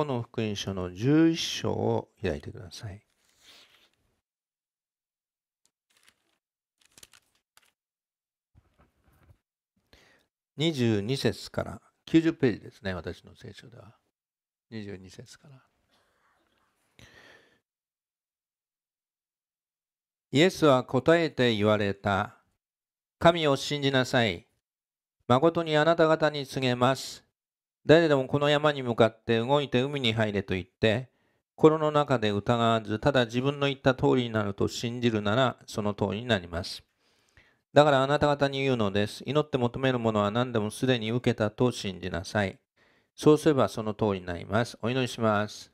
この福音書の11章を開いてください。22節から90ページですね、私の聖書では。22節から。イエスは答えて言われた。神を信じなさい。誠にあなた方に告げます。誰でもこの山に向かって動いて海に入れと言って、心の中で疑わず、ただ自分の言った通りになると信じるなら、その通りになります。だからあなた方に言うのです。祈って求めるものは何でもすでに受けたと信じなさい。そうすればその通りになります。お祈りします。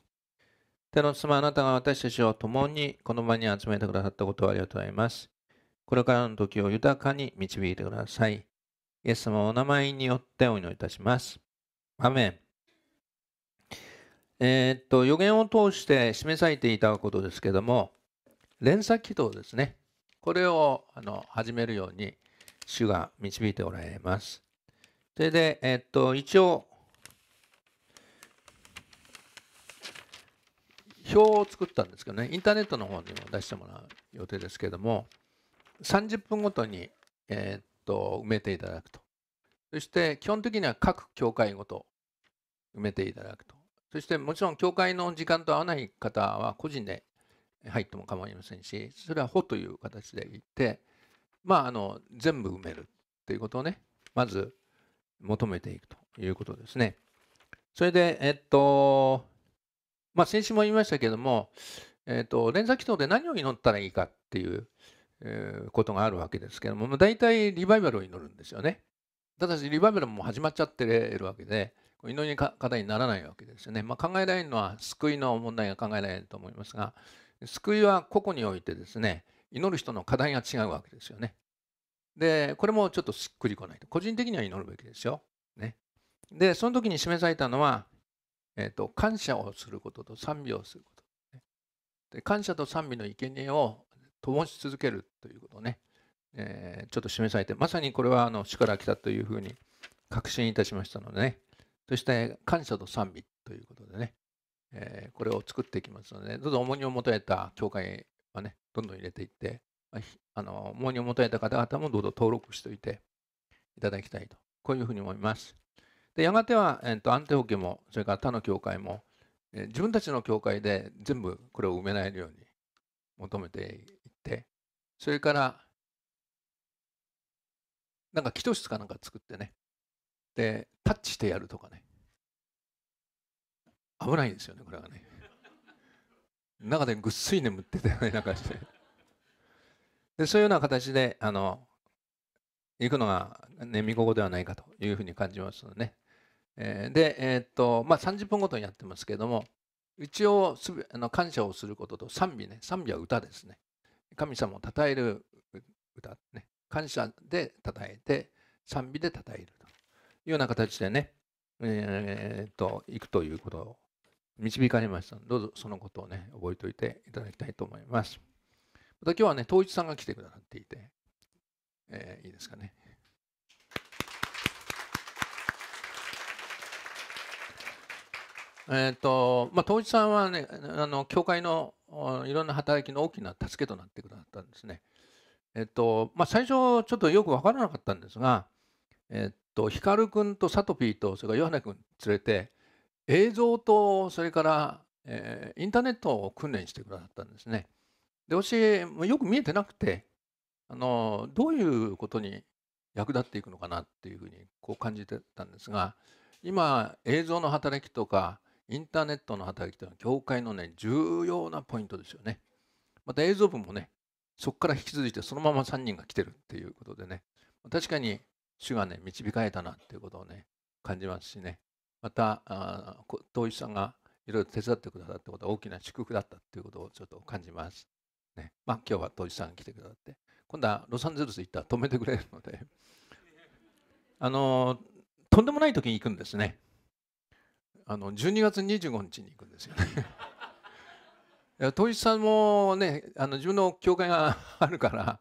手の妻あなたが私たちを共にこの場に集めてくださったことをありがとうございます。これからの時を豊かに導いてください。イエス様お名前によってお祈りいたします。アメえー、っと予言を通して示されていたことですけども連鎖軌道ですねこれをあの始めるように主が導いておられます。それで、えー、っと一応表を作ったんですけどねインターネットの方にも出してもらう予定ですけども30分ごとに、えー、っと埋めていただくとそして基本的には各教会ごと埋めていただくと。そしてもちろん教会の時間と合わない方は個人で入っても構いませんし、それは「ほ」という形で言って、まあ、あの全部埋めるということをね、まず求めていくということですね。それで、えっと、まあ、先週も言いましたけども、えっと、連座祈祷で何を祈ったらいいかっていう、えー、ことがあるわけですけども、まあ、大体リバイバルを祈るんですよね。ただし、リバイバルも始まっちゃってるわけで、祈りの題にならないわけですよね。まあ、考えられるのは救いの問題が考えられると思いますが、救いは個々においてですね、祈る人の課題が違うわけですよね。で、これもちょっとしっくりこないと。個人的には祈るべきですよ。ね。で、その時に示されたのは、えー、と、感謝をすることと賛美をすること。で感謝と賛美の生贄を灯し続けるということね。えー、ちょっと示されて、まさにこれはあの主から来たというふうに確信いたしましたのでね、そして感謝と賛美ということでね、えー、これを作っていきますので、ね、どうぞ重荷を求たた教会はね、どんどん入れていって、あの重荷を求たた方々もどうぞ登録しておいていただきたいと、こういうふうに思います。でやがては、えーと、とアンテオ家も、それから他の教会も、えー、自分たちの教会で全部これを埋められるように求めていって、それからなんか祈祷室かなんか作ってね、で、タッチしてやるとかね。危ないですよね、これはね。中でぐっすり眠ってたよね、なんかして。で、そういうような形で、あの、行くのが、ね、見心ではないかというふうに感じますのでね。えー、で、えー、っと、まあ、30分ごとにやってますけれども、一応すべあの感謝をすることと賛美ね賛美は歌ですね神様を称える歌ね感謝で称えて、賛美で称えるというような形でね、えー、っと、いくということを導かれました。どうぞそのことをね、覚えておいていただきたいと思います。また今日はね、統一さんが来てくださっていて、えー、いいですかね。えーとまあ、統一さんはねあの教会のいろんな働きの大きな助けとなってくださったんですね。えっとまあ、最初ちょっとよく分からなかったんですが、えっと、光君とサトピーとそれからヨハネ君連れて映像とそれから、えー、インターネットを訓練してくださったんですね。で私よく見えてなくてあのどういうことに役立っていくのかなっていうふうにこう感じてたんですが今映像の働きとかインターネットの働きというのは教会のね重要なポイントですよね。また映像部もねそこから引き続いてそのまま3人が来てるっていうことでね、確かに主がね、導かれたなっていうことをね、感じますしね、また、あ統一さんがいろいろ手伝ってくださったことは大きな祝福だったっていうことをちょっと感じます。ね、まあ今日は統一さんが来てくださって、今度はロサンゼルス行ったら止めてくれるので、あの、とんでもない時に行くんですね。あの12月25日に行くんですよね統一さんもねあの自分の教会があるから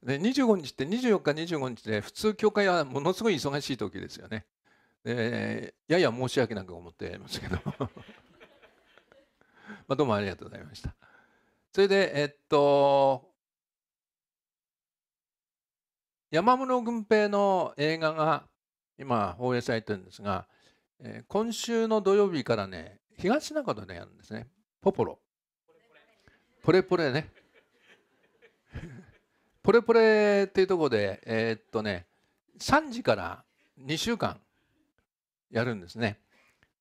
で25日って24日25日で普通教会はものすごい忙しい時ですよねでやや申し訳なく思ってますけど まどうもありがとうございましたそれでえっと山室軍平の映画が今放映されてるんですが、え今週の土曜日からね東中野でやるんですねポポロポレポレね ポレポレっていうとこでえー、っとね3時から2週間やるんですね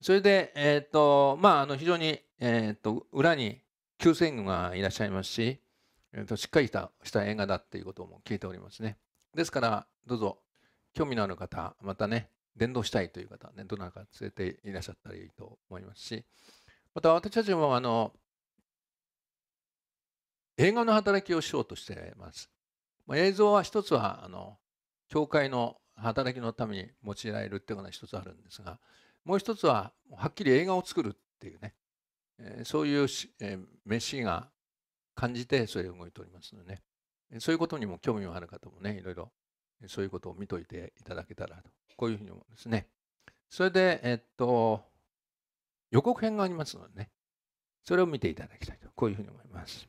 それでえー、っとまああの非常に、えー、っと裏に救世軍がいらっしゃいますし、えー、としっかりしたした映画だっていうことも聞いておりますねですからどうぞ興味のある方またね伝道したいという方ねどなたか連れていらっしゃったらいいと思いますしまた私たちもあの映画の働きをしようとしています。まあ、映像は一つはあの教会の働きのために用いられるっていうのが一つあるんですがもう一つははっきり映画を作るっていうね、えー、そういうし、えー、飯が感じてそれを動いておりますのでねそういうことにも興味のある方もねいろいろそういうことを見といていただけたらとこういうふうに思うんですね。それで、えっと、予告編がありますのでね、それを見ていただきたいと、こういうふうに思います。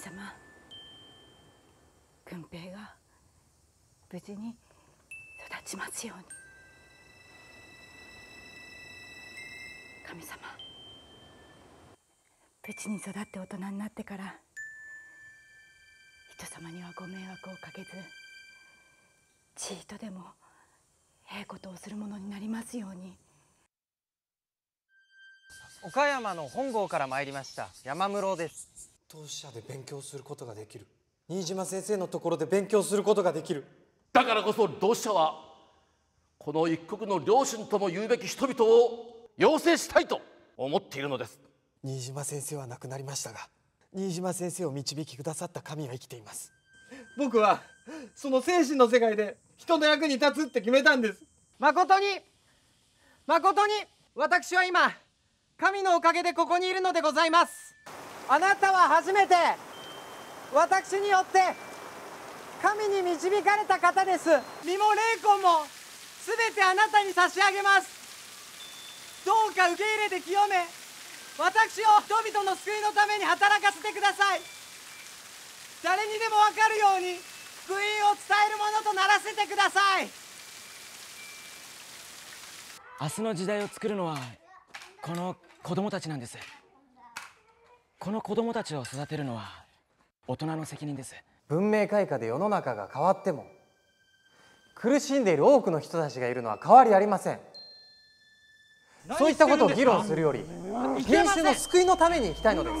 様郡平が無事に育ちますように神様無事に育って大人になってから人様にはご迷惑をかけずちいとでもええことをするものになりますように岡山の本郷から参りました山室です当事者で勉強することができる新島先生のところで勉強することができるだからこそ同志社はこの一国の両親とも言うべき人々を養成したいと思っているのです新島先生は亡くなりましたが新島先生を導きくださった神は生きています僕はその精神の世界で人の役に立つって決めたんです誠に誠に私は今神のおかげでここにいるのでございますあなたは初めて私によって神に導かれた方です身も霊魂も全てあなたに差し上げますどうか受け入れて清め私を人々の救いのために働かせてください誰にでも分かるように福音を伝えるものとならせてください明日の時代を作るのはこの子供たちなんですこの子供たちを育てるのは大人の責任です文明開化で世の中が変わっても苦しんでいる多くの人たちがいるのは変わりありませんそういったことを議論するより民衆の救いのために行きたいのです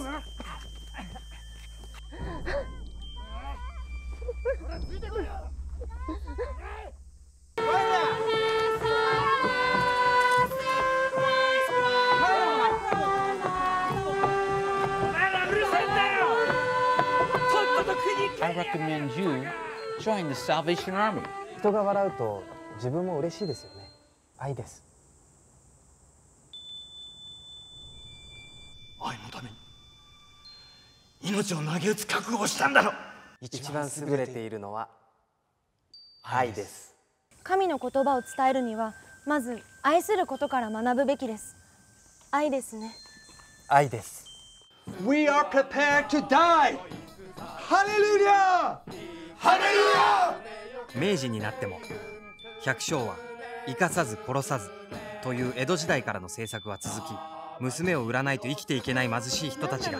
I recommend you join the Salvation Army. 人が笑うと自分も嬉しいですよね。愛です。愛のために命を投げ打つ覚悟をしたんだろ一番優れているのは愛です神の言葉を伝えるにはまず愛することから学ぶべきです愛ですね愛です We are prepared to die ハレルヤハレルヤ明治になっても百姓は生かさず殺さずという江戸時代からの政策は続き娘を売らないと生きていけない貧しい人たちが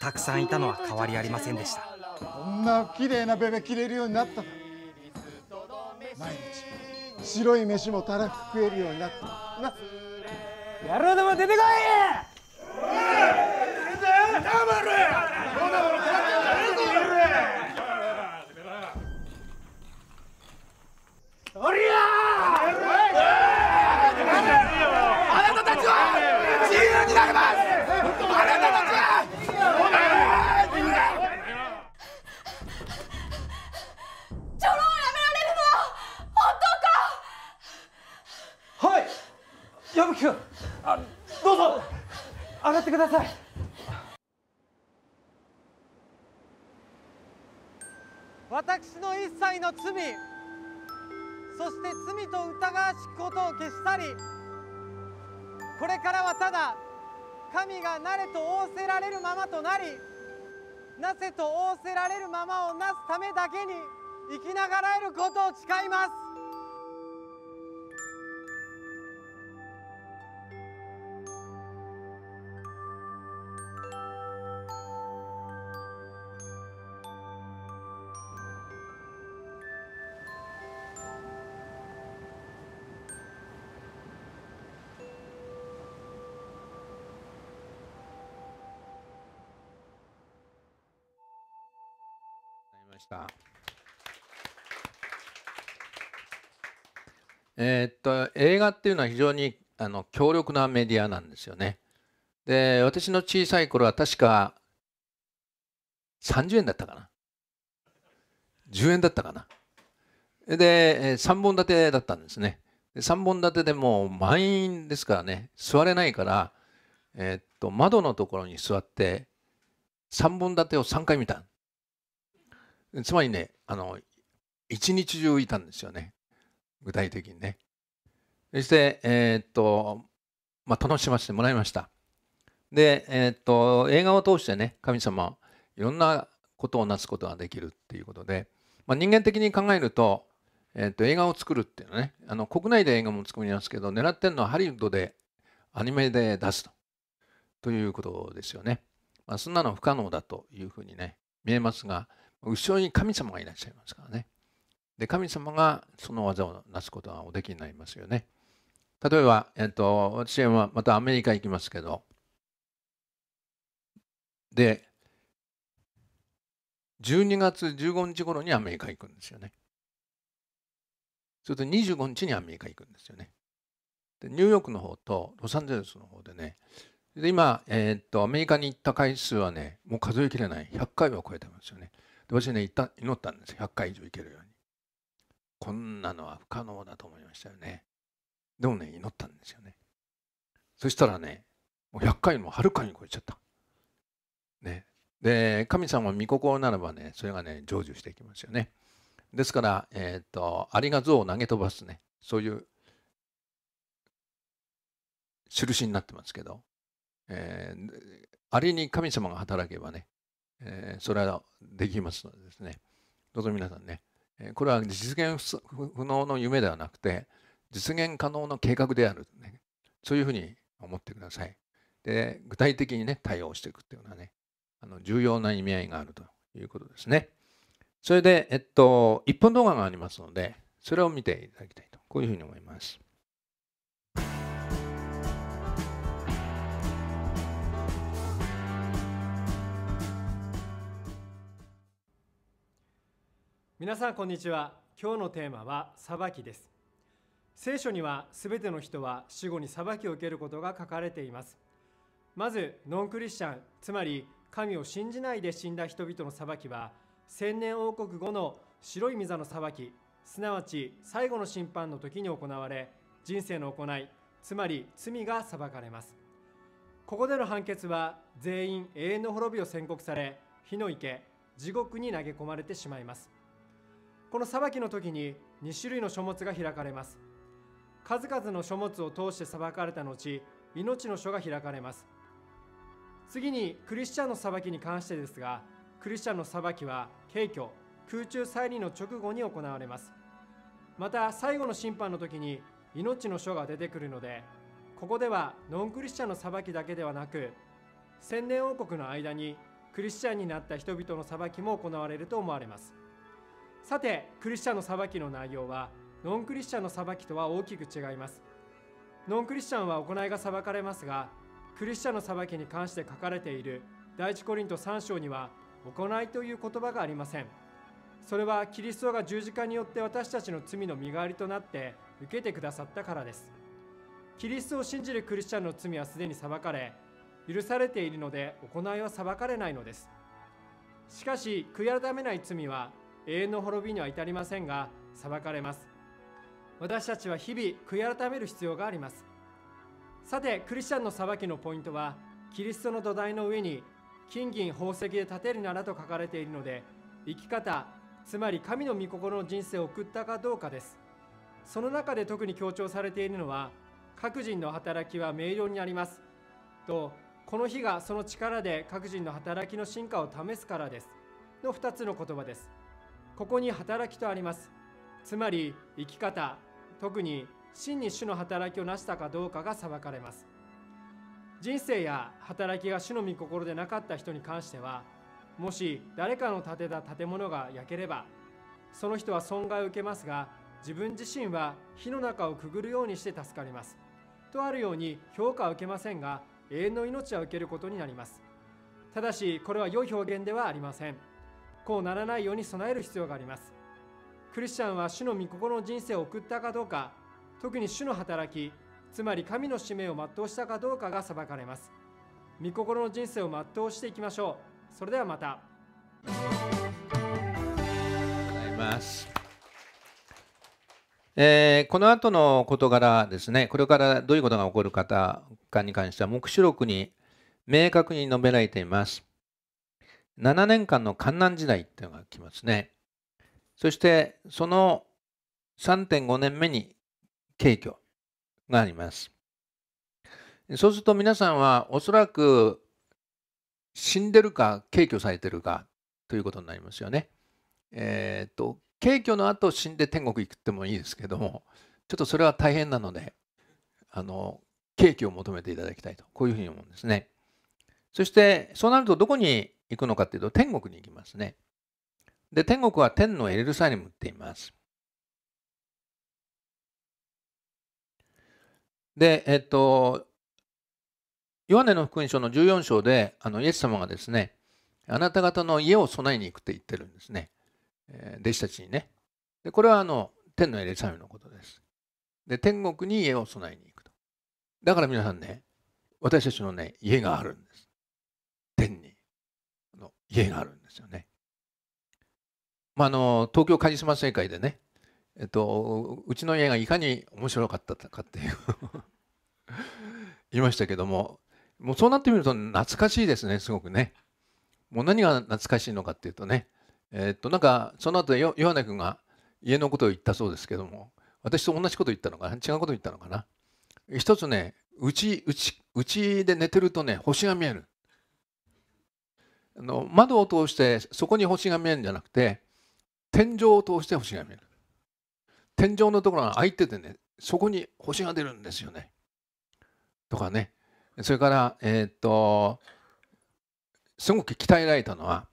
たくさんいたのは変わりありませんでしたこんな綺麗なベベ着れるようになった毎日白い飯もたらふく食えるようになったな野郎ども出てこいください私の一切の罪そして罪と疑わしきことを消したりこれからはただ神がなれと仰せられるままとなりなせと仰せられるままをなすためだけに生きながらえることを誓いますした。えー、っと映画っていうのは非常にあの強力なメディアなんですよね。で私の小さい頃は確か30円だったかな10円だったかなで3本立てだったんですねで3本立てでもう満員ですからね座れないから、えー、っと窓のところに座って3本立てを3回見たつまりねあの一日中いたんですよね具体的にねそして、えー、っとまあ、楽しませてもらいましたで、えー、っと映画を通してね神様いろんなことをなすことができるっていうことで、まあ、人間的に考えると,、えー、っと映画を作るっていうのはねあの国内で映画も作りますけど狙ってるのはハリウッドでアニメで出すとということですよね、まあ、そんなの不可能だというふうにね見えますが、後ろに神様がいらっしゃいますからね。で神様がその技をなすことがおできになりますよね。例えば、えっと、私はまたアメリカ行きますけど、で、12月15日頃にアメリカ行くんですよね。それと25日にアメリカ行くんですよね。でニューヨークの方とロサンゼルスの方でね、で今、えー、っと、アメリカに行った回数はね、もう数えきれない、100回は超えてますよね。私ね一旦祈ったんです100回以上いけるようにこんなのは不可能だと思いましたよねでもね祈ったんですよねそしたらねもう100回もはるかに超えちゃったねで神様は御心ならばねそれがね成就していきますよねですから、えっ、ー、と蟻が像を投げ飛ばすねそういう印になってますけど、えー、アに神様が働けばねえー、それはできますのでですね、どうぞ皆さんね、えこれは実現不能の夢ではなくて、実現可能の計画である、ね、そういうふうに思ってください。で、具体的にね、対応していくっていうのはね、あの重要な意味合いがあるということですね。それで、えっと、1本動画がありますので、それを見ていただきたいと、こういうふうに思います。皆さんこんにちは今日のテーマは裁きです聖書には全ての人は死後に裁きを受けることが書かれていますまずノンクリスチャンつまり神を信じないで死んだ人々の裁きは千年王国後の白い御座の裁きすなわち最後の審判の時に行われ人生の行いつまり罪が裁かれますここでの判決は全員永遠の滅びを宣告され火の池地獄に投げ込まれてしまいますこの裁きの時に2種類の書物が開かれます数々の書物を通して裁かれた後命の書が開かれます次にクリスチャンの裁きに関してですがクリスチャンの裁きは軽挙空中再臨の直後に行われますまた最後の審判の時に命の書が出てくるのでここではノンクリスチャンの裁きだけではなく千年王国の間にクリスチャンになった人々の裁きも行われると思われますさてクリスチャンの裁きの内容はノンクリスチャンの裁きとは大きく違いますノンクリスチャンは行いが裁かれますがクリスチャンの裁きに関して書かれている第一コリント3章には行いという言葉がありませんそれはキリストが十字架によって私たちの罪の身代わりとなって受けてくださったからですキリストを信じるクリスチャンの罪はすでに裁かれ許されているので行いは裁かれないのですしかし悔い改めない罪は永遠の滅びには至りませんが裁かれます私たちは日々悔い改める必要がありますさてクリスチャンの裁きのポイントはキリストの土台の上に金銀宝石で建てるならと書かれているので生き方つまり神の御心の人生を送ったかどうかですその中で特に強調されているのは各人の働きは明瞭になりますとこの日がその力で各人の働きの進化を試すからですの2つの言葉ですここに働きとありますつまり生き方特に真に主の働きを成したかどうかが裁かれます人生や働きが主の御心でなかった人に関してはもし誰かの建てた建物が焼ければその人は損害を受けますが自分自身は火の中をくぐるようにして助かりますとあるように評価は受けませんが永遠の命は受けることになりますただしこれは良い表現ではありませんこうならないように備える必要がありますクリスチャンは主の御心の人生を送ったかどうか特に主の働きつまり神の使命を全うしたかどうかが裁かれます御心の人生を全うしていきましょうそれではまたございますえー、この後の事柄ですね、これからどういうことが起こるかに関しては、黙示録に明確に述べられています。7年間の観難時代っていうのが来ますね。そしてその3.5年目に景挙があります。そうすると皆さんはおそらく死んでるか軽挙されてるかということになりますよね。えっ、ー、と軽挙の後死んで天国行くってもいいですけどもちょっとそれは大変なのであの軽挙を求めていただきたいとこういうふうに思うんですね。そしてそうなるとどこに行くのかっていうと、天国に行きますね。で、天国は天のエルサレムって言います。で、えっと、ヨハネの福音書の14章で、あのイエス様がですね、あなた方の家を備えに行くって言ってるんですね。えー、弟子たちにね。で、これはあの、天のエルサレムのことです。で、天国に家を備えに行くと。だから皆さんね、私たちのね、家があるんです。家があるんですよね。まあ、の東京カリスマ政界でね、えっと、うちの家がいかに面白かったかっていう 言いましたけどももうそうなってみると懐かしいですねすごくね。もう何が懐かしいのかっていうとね、えっとなんかその後とヨハネ君が家のことを言ったそうですけども私と同じこと言ったのかな違うこと言ったのかな。一つねうちうちうちで寝てるとね星が見える。あの窓を通してそこに星が見えるんじゃなくて天井を通して星が見える天井のところが開いててねそこに星が出るんですよねとかねそれからえー、っとすごく鍛えられたのは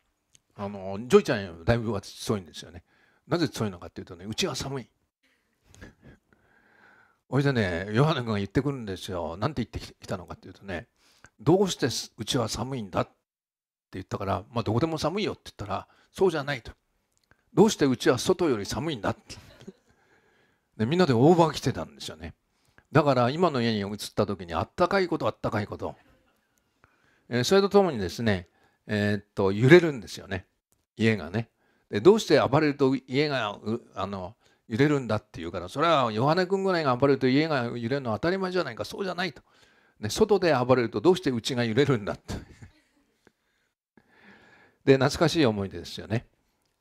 あのジョイちゃんよりだいぶ強いんですよねなぜ強いのかっていうとねうちは寒いおい でねヨハネ君が言ってくるんですよなんて言ってきたのかっていうとねどうしてうちは寒いんだってって言ったから、まあ、どこでも寒いよって言ったらそうじゃないとどうしてうちは外より寒いんだってでみんなでオーバー着てたんですよねだから今の家に移った時にあったかいことあったかいこと、えー、それとともにですねえー、っと揺れるんですよね家がねでどうして暴れると家があの揺れるんだっていうからそれはヨハネ君ぐらいが暴れると家が揺れるのは当たり前じゃないかそうじゃないと、ね、外で暴れるとどうしてうちが揺れるんだってで懐かしい思い出ですよね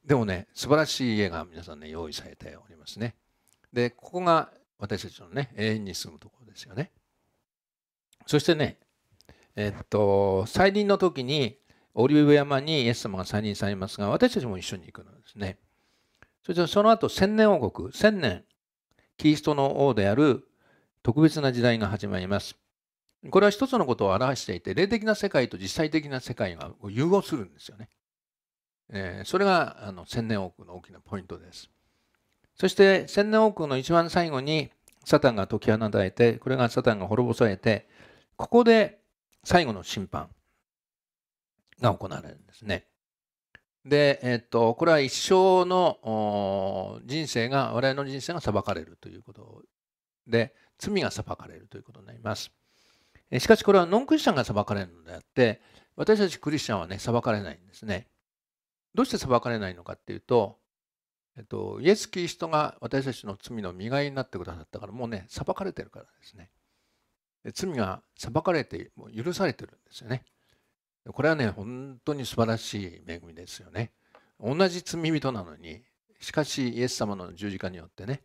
でもね素晴らしい家が皆さんね用意されておりますねでここが私たちのね永遠に住むところですよねそしてねえっと再臨の時にオリーブ山にイエス様が再臨されますが私たちも一緒に行くのですねそしてその後千年王国千年キリストの王である特別な時代が始まりますこれは一つのことを表していて霊的な世界と実際的な世界が融合するんですよねえそれがあの千年王国の大きなポイントです。そして千年王国の一番最後にサタンが解き放たれてこれがサタンが滅ぼされてここで最後の審判が行われるんですね。で、えっと、これは一生の人生が我々の人生が裁かれるということで罪が裁かれるということになります。しかしこれはノンクリスチャンが裁かれるのであって私たちクリスチャンはね裁かれないんですね。どうして裁かれないのかっていうと、えっと、イエス・キリストが私たちの罪の身代わりになってくださったからもうね裁かれてるからですね罪が裁かれてもう許されてるんですよねこれはね本当に素晴らしい恵みですよね同じ罪人なのにしかしイエス様の十字架によってね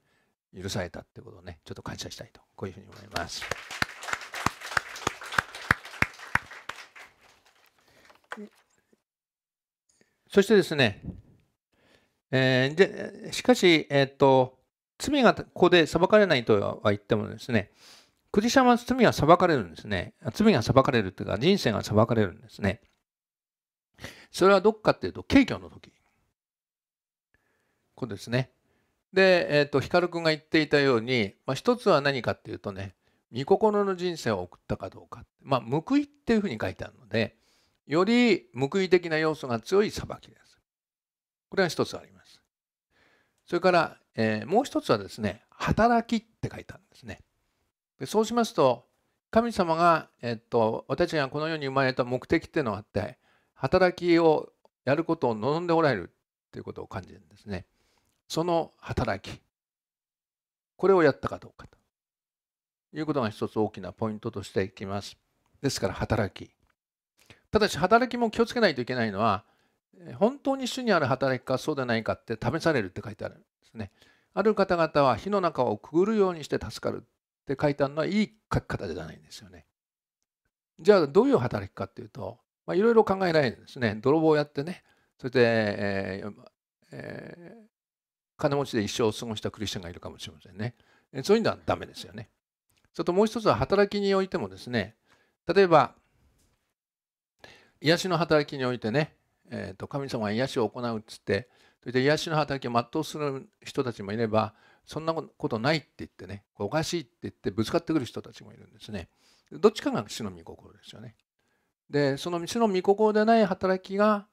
許されたってことをねちょっと感謝したいとこういうふうに思います。そしてですね、えー、しかし、えっ、ー、と、罪がここで裁かれないとは言ってもですね、クリシャンは罪は裁かれるんですね。罪が裁かれるというか、人生が裁かれるんですね。それはどこかっていうと、敬挙の時。ここですね。で、えっ、ー、と、光くんが言っていたように、まあ、一つは何かっていうとね、御心の人生を送ったかどうか。まあ、報いっていうふうに書いてあるので、より報い的な要素が強い裁きです。これが一つあります。それから、えー、もう一つはですね、働きって書いてあるんですね。でそうしますと、神様が、えっと、私がこの世に生まれた目的っていうのがあって、働きをやることを望んでおられるということを感じるんですね。その働き、これをやったかどうかということが一つ大きなポイントとしていきます。ですから働き。ただし働きも気をつけないといけないのは本当に主にある働きかそうでないかって試されるって書いてあるんですね。ある方々は火の中をくぐるようにして助かるって書いてあるのはいい書き方じゃないんですよね。じゃあどういう働きかっていうといろいろ考えられるんですね。泥棒をやってねそれで、えーえー、金持ちで一生を過ごしたクリスチャンがいるかもしれませんね。そういうのはダメですよね。それともう一つは働きにおいてもですね例えば癒しの働きにおいてね、えー、と神様が癒しを行うっつってそれで癒しの働きを全うする人たちもいればそんなことないって言ってねおかしいって言ってぶつかってくる人たちもいるんですねどっちかが主の御心ですよねでその主の御心でない働きが、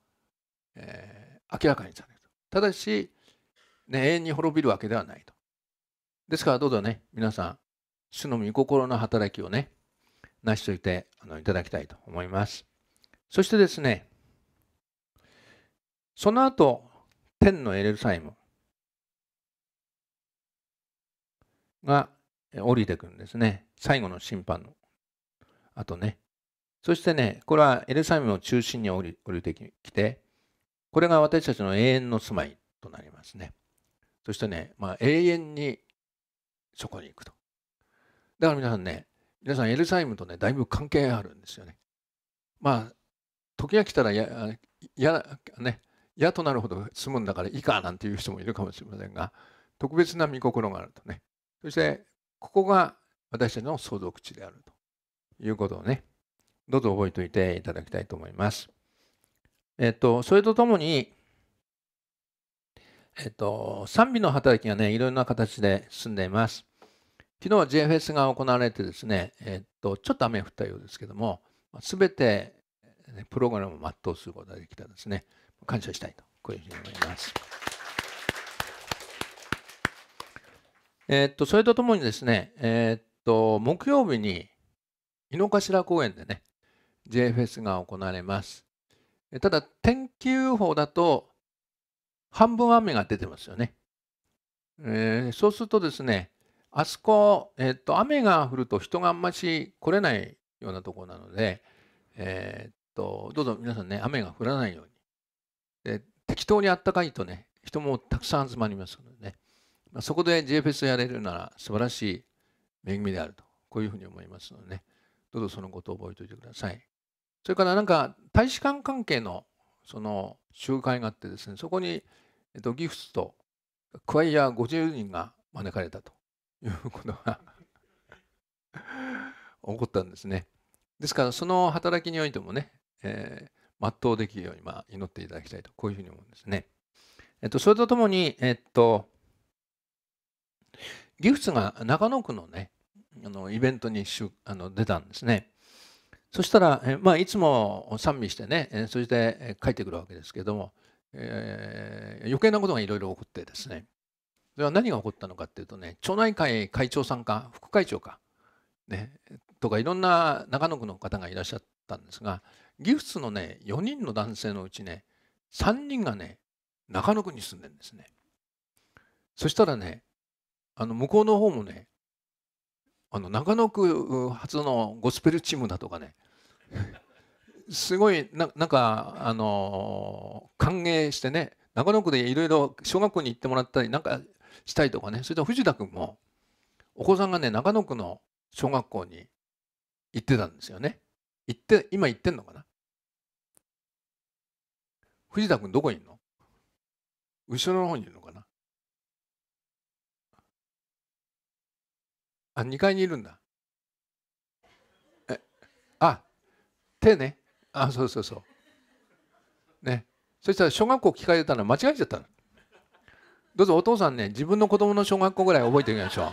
えー、明らかにされるただし、ね、永遠に滅びるわけではないとですからどうぞね皆さん主の御心の働きをね成し遂げてあのいただきたいと思いますそしてですね、その後、天のエルサイムが降りてくるんですね。最後の審判の後ね。そしてね、これはエルサイムを中心に降り降りてきて、これが私たちの永遠の住まいとなりますね。そしてね、まあ、永遠にそこに行くと。だから皆さんね、皆さんエルサイムとね、だいぶ関係あるんですよね。まあ、時が来たらやや、ね、嫌となるほど済むんだからいいかなんていう人もいるかもしれませんが特別な見心があるとねそしてここが私たちの相続地であるということをねどうぞ覚えておいていただきたいと思います。えっと、それとともに、えっと、賛美の働きがね、いろいろな形で進んでいます。昨日は JFS が行われてですね、えっと、ちょっと雨降ったようですけども、すべてねプログラムを全うすることができたんですね感謝したいとこういうふうに思います。えっとそれとともにですね、えっと木曜日に井の頭公園でね JFS が行われます。ただ天気予報だと半分雨が出てますよね。えー、そうするとですね、あそこ、えー、っと、雨が降ると人があんまし来れないようなところなので、えー、と、どうぞ皆さんね、雨が降らないように。で適当にあったかいとね、人もたくさん集まりますのでね、まあ、そこで JFS やれるなら素晴らしい恵みであると、こういうふうに思いますのでね、どうぞそのことを覚えておいてください。それからなんか大使館関係のその集会があってですね、そこに、えっと、ギフトとクワイヤー50人が招かれたということが 起こったんですね。ですからその働きにおいてもね、えー、全うできるように、まあ、祈っていただきたいと、こういうふうに思うんですね。えっと、それとともに、えっと、ギフツが中野区のね、あのイベントにあの出たんですね。そしたら、えまあ、いつも賛美してね、えそして帰ってくるわけですけども、えー、余計なことがいろいろ起こってですね、それは何が起こったのかっていうとね、町内会会長さんか、副会長か、ね、とかいろんな中野区の方がいらっしゃったんですが、ギフスのね4人の男性のうちね3人がね中野区に住んでるんですねそしたらねあの向こうの方もねあの中野区初のゴスペルチームだとかね すごいななんかあのー、歓迎してね中野区でいろいろ小学校に行ってもらったりなんかしたいとかねそれと藤田君もお子さんがね中野区の小学校に行ってたんですよね行って今行ってんのかな藤田君どこにいるの後ろの方にいるのかなあ、2階にいるんだ。え、あ、手ね。あ、そうそうそう。ね。そしたら小学校聞かれたら間違えちゃったの。どうぞお父さんね、自分の子供の小学校ぐらい覚えておきましょ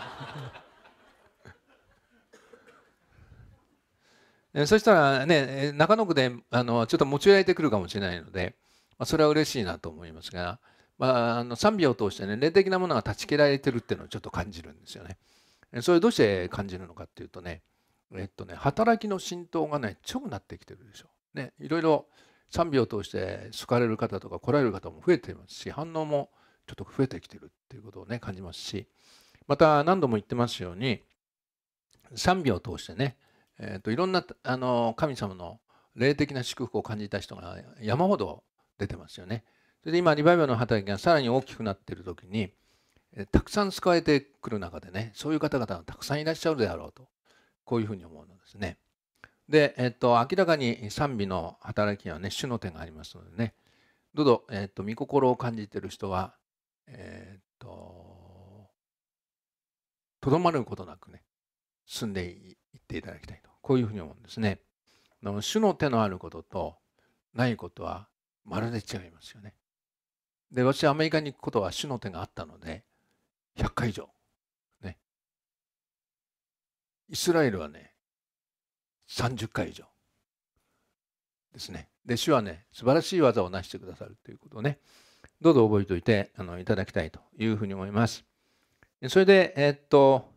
う。そしたらね、中野区であのちょっと持ち寄られてくるかもしれないので、まあ、それは嬉しいなと思いますが、まあ、あの賛美を通してね霊的なものが断ち切られてるっていうのをちょっと感じるんですよね。それどうして感じるのかっていうとねえっとね働きの浸透がね強くなってきてるでしょ。ね、いろいろ賛美を通して好かれる方とか来られる方も増えていますし反応もちょっと増えてきてるっていうことをね感じますしまた何度も言ってますように賛美を通してね、えーといろんなあの神様の霊的な祝福を感じた人が山ほど出てますよね。それで今リバイバルの働きがさらに大きくなっている時にたくさん使われてくる中でねそういう方々がたくさんいらっしゃるであろうとこういうふうに思うのですね。で、えっと、明らかに賛美の働きにはね主の手がありますのでねどうぞ、えっと、見心を感じている人はえっととどまることなくね進んでいっていただきたいとこういうふうに思うんですね。主の手のあることとないことはまるで違いますよね。で、私アメリカに行くことは主の手があったので、100回以上。ね。イスラエルはね、30回以上。ですね。で、主はね、素晴らしい技を成してくださるということをね、どうぞ覚えておいてあのいただきたいというふうに思います。それで、えー、っと、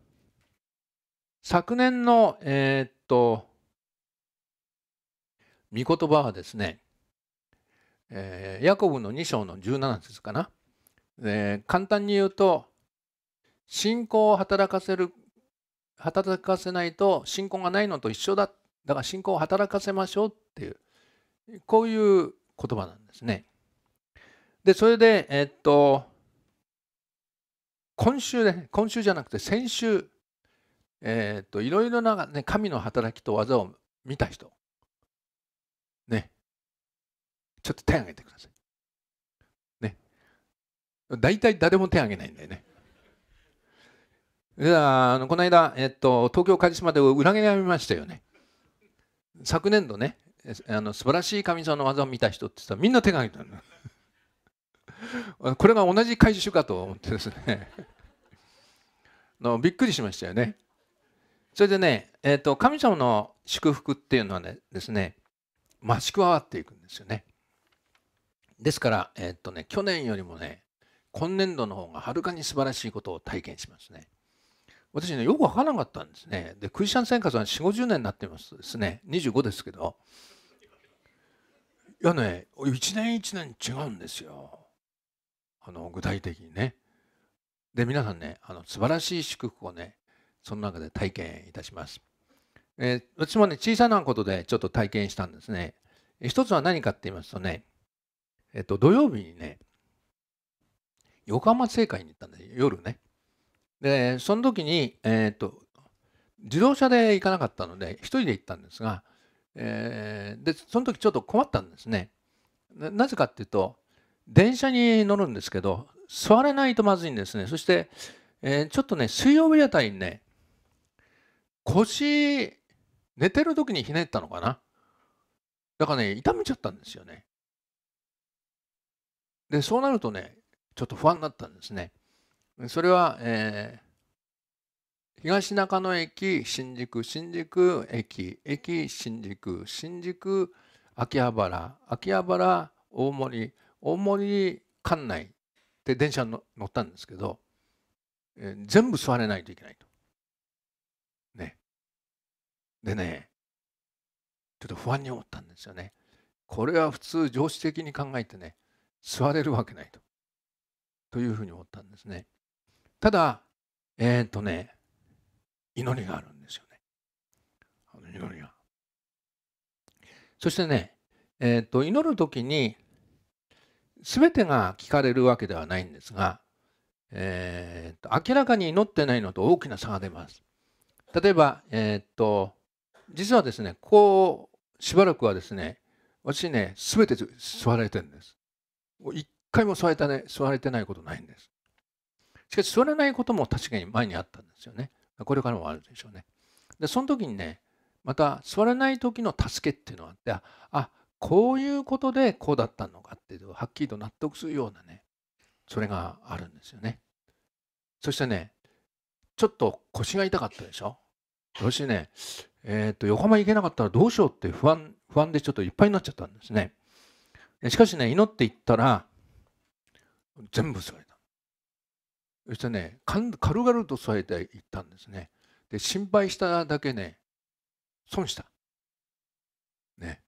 昨年の、えー、っと、御言葉はですね、えー、ヤコブの2章の17節かな、えー、簡単に言うと信仰を働かせる働かせないと信仰がないのと一緒だだから信仰を働かせましょうっていうこういう言葉なんですね。でそれでえー、っと今週ね今週じゃなくて先週えー、っといろいろな、ね、神の働きと技を見た人ちょっと手挙げてください。ね。大体誰も手挙げないんだよね。いやあのこの間、えっと、東京梶島で裏切られましたよね。昨年度ね、あの素晴らしい神様の技を見た人って言ったらみんな手が挙げたの。これが同じ回収かと思ってですね のびっくりしましたよね。それでね、えーと、と神様の祝福っていうのはねですね、増し加わっていくんですよね。ですから、えー、っとね、去年よりもね、今年度の方がはるかに素晴らしいことを体験しますね。私ね、よくわからなかったんですね。で、クリスチャン生活は4、50年になってますですね。25ですけど。いやね、一年一年違うんですよ。あの、具体的にね。で、皆さんね、あの、素晴らしい祝福をね、その中で体験いたします。えー、私もね、小さなことでちょっと体験したんですね。一つは何かって言いますとね、えっと、土曜日にね、横浜青海に行ったんです夜ね。で、その時に、えっと、自動車で行かなかったので、一人で行ったんですが、えー、で、その時ちょっと困ったんですね。なぜかっていうと、電車に乗るんですけど、座れないとまずいんですね。そして、えー、ちょっとね、水曜日あたりにね、腰、寝てる時にひねったのかな。だからね、痛めちゃったんですよね。で、そうなるとね、ちょっと不安になったんですね。それは、えー、東中野駅、新宿、新宿駅、駅、新宿、新宿、秋葉原、秋葉原、大森、大森管内で電車の乗ったんですけど、えー、全部座れないといけないと。ね。でね、ちょっと不安に思ったんですよね。これは普通常識的に考えてね、座れるわけないと。というふうに思ったんですね。ただ、えっ、ー、とね、祈りがあるんですよね。あの祈りが。そしてね、えっ、ー、と祈るときに、すべてが聞かれるわけではないんですが、えーと、明らかに祈ってないのと大きな差が出ます。例えば、えー、っと実はですねこうしばらくはですね私ねすべて座られてるんです。一回も座れた、ね、座れてないことないんです。しかし座れないことも確かに前にあったんですよね。これからもあるでしょうね。でその時にねまた座れない時の助けっていうのがあってあこういうことでこうだったのかっていうはっきりと納得するようなねそれがあるんですよね。そしてねちょっと腰が痛かったでしょ。しね、えーと横浜行けなかったらどうしようって不安不安でちょっといっぱいになっちゃったんですね。しかしね、祈っていったら、全部添えた。そしてね、軽々と添えていったんですね。で、心配しただけね、損した。ね。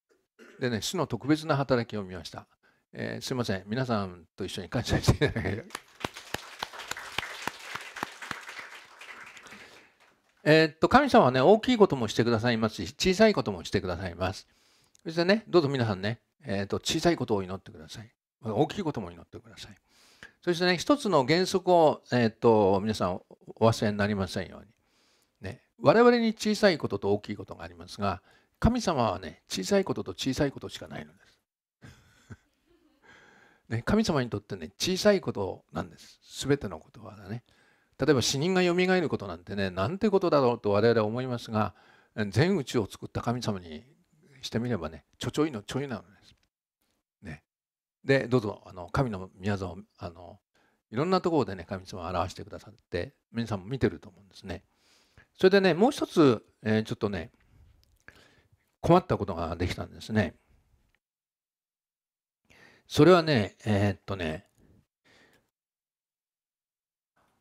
でね、主の特別な働きを見ました。えー、すいません、皆さんと一緒に感謝していただけ えっと、神様はね、大きいこともしてくださいますし、小さいこともしてくださいます。そしてね、どうぞ皆さんね、えーと、小さいことを祈ってください。大きいことも祈ってください。そしてね、一つの原則を、えーと、皆さんお忘れになりませんように、ね。我々に小さいことと大きいことがありますが、神様はね、小さいことと小さいことしかないのです。ね、神様にとってね、小さいことなんです。すべてのことはね。例えば死人がよみがえることなんてね、なんてことだろうと我々は思いますが、全宇宙を作った神様にしてみればね、ちょちょいのちょいなのです。でどうぞあの神の宮沢あのいろんなところでね神様を表してくださって皆さんも見てると思うんですね。それでねもう一つ、えー、ちょっとね困ったことができたんですね。それはねえー、っとね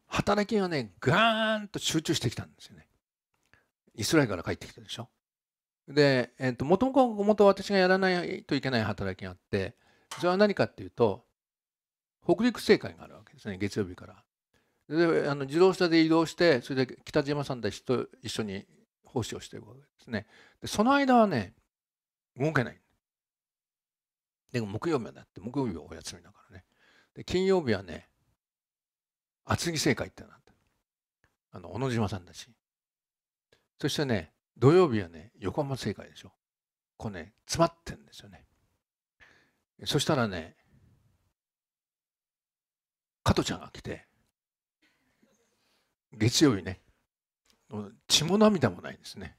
働きがねガーンと集中してきたんですよね。イスラエルから帰ってきたでしょ。で、えー、っと元々私がやらないといけない働きがあってそれは何かっていうと北陸政界があるわけですね月曜日から。であの自動車で移動してそれで北島さんたちと一緒に奉仕をしていくわけですね。でその間はね動けない。でも木曜日はだって木曜日はお休みだからね。で金曜日はね厚木政界ってなったあの小野島さんたち。そしてね土曜日はね横浜政界でしょ。こうね詰まってるんですよね。そしたらね、加トちゃんが来て、月曜日ね、血も涙もないんですね。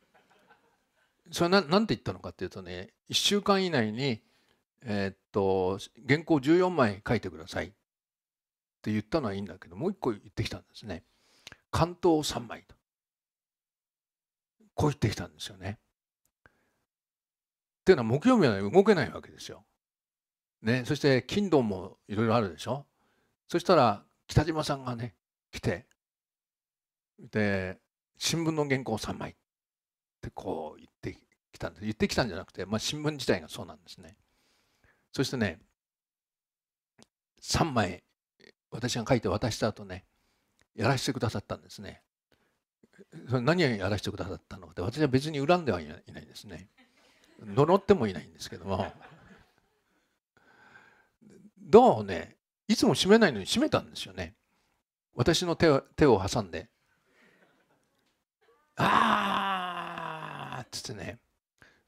それは何て言ったのかっていうとね、1週間以内に、えー、っと、原稿14枚書いてくださいって言ったのはいいんだけど、もう1個言ってきたんですね。関東3枚と。こう言ってきたんですよね。っていうのは木曜日は動けないわけですよ。ね、そして金土もいろいろあるでしょそしたら北島さんがね来てで新聞の原稿3枚ってこう言ってきたんです言ってきたんじゃなくて、まあ、新聞自体がそうなんですねそしてね3枚私が書いて渡した後ねやらせてくださったんですねそれ何をやらせてくださったのって私は別に恨んではいないんですね呪ってもいないんですけどもドアをねいつも閉めないのに閉めたんですよね私の手を手を挟んで「ああ」っつってね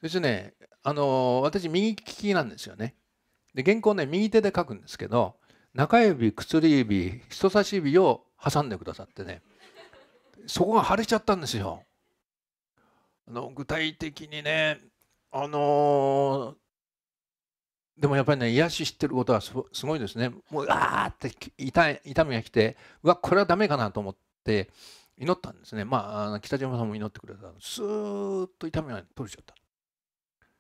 そしてねあのー、私右利きなんですよねで原稿ね右手で書くんですけど中指薬指人差し指を挟んでくださってねそこが腫れちゃったんですよ。あの具体的にねあのーでもやっぱりね癒し知ってることはすごいですねもうあーって痛い痛みが来てうわこれはだめかなと思って祈ったんですねまあ北島さんも祈ってくれたすーっと痛みが取れちゃった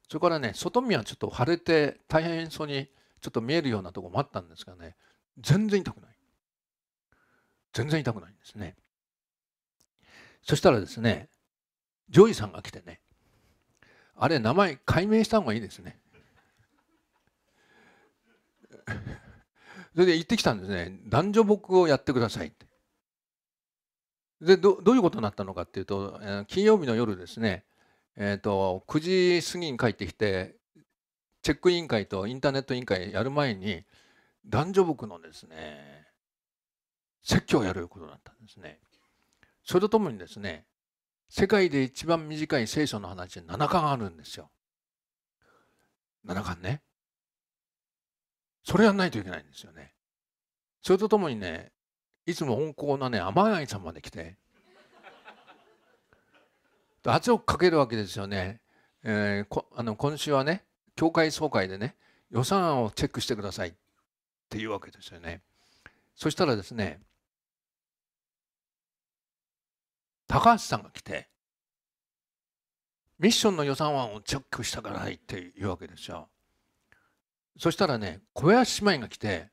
それからね外見はちょっと腫れて大変そうにちょっと見えるようなとこもあったんですがね全然痛くない全然痛くないんですねそしたらですねジョイさんが来てねあれ名前解明した方がいいですね それで行ってきたんですね男女僕をやってくださいってでどどういうことになったのかっていうと金曜日の夜ですね、えーと、9時過ぎに帰ってきてチェック委員会とインターネット委員会やる前に男女僕のですね説教をやることだったんですねそれとともにですね世界で一番短い聖書の話7巻あるんですよ7巻ねそれやんないといけないんですよね。それとともにね、いつも温厚なね、甘いさんまで来て、圧力かけるわけですよね。えー、こあの今週はね、教会総会でね、予算案をチェックしてくださいっていうわけですよね。そしたらですね、高橋さんが来て、ミッションの予算案をチェックしてからさいっていうわけですよ。そしたらね、小林姉妹が来て、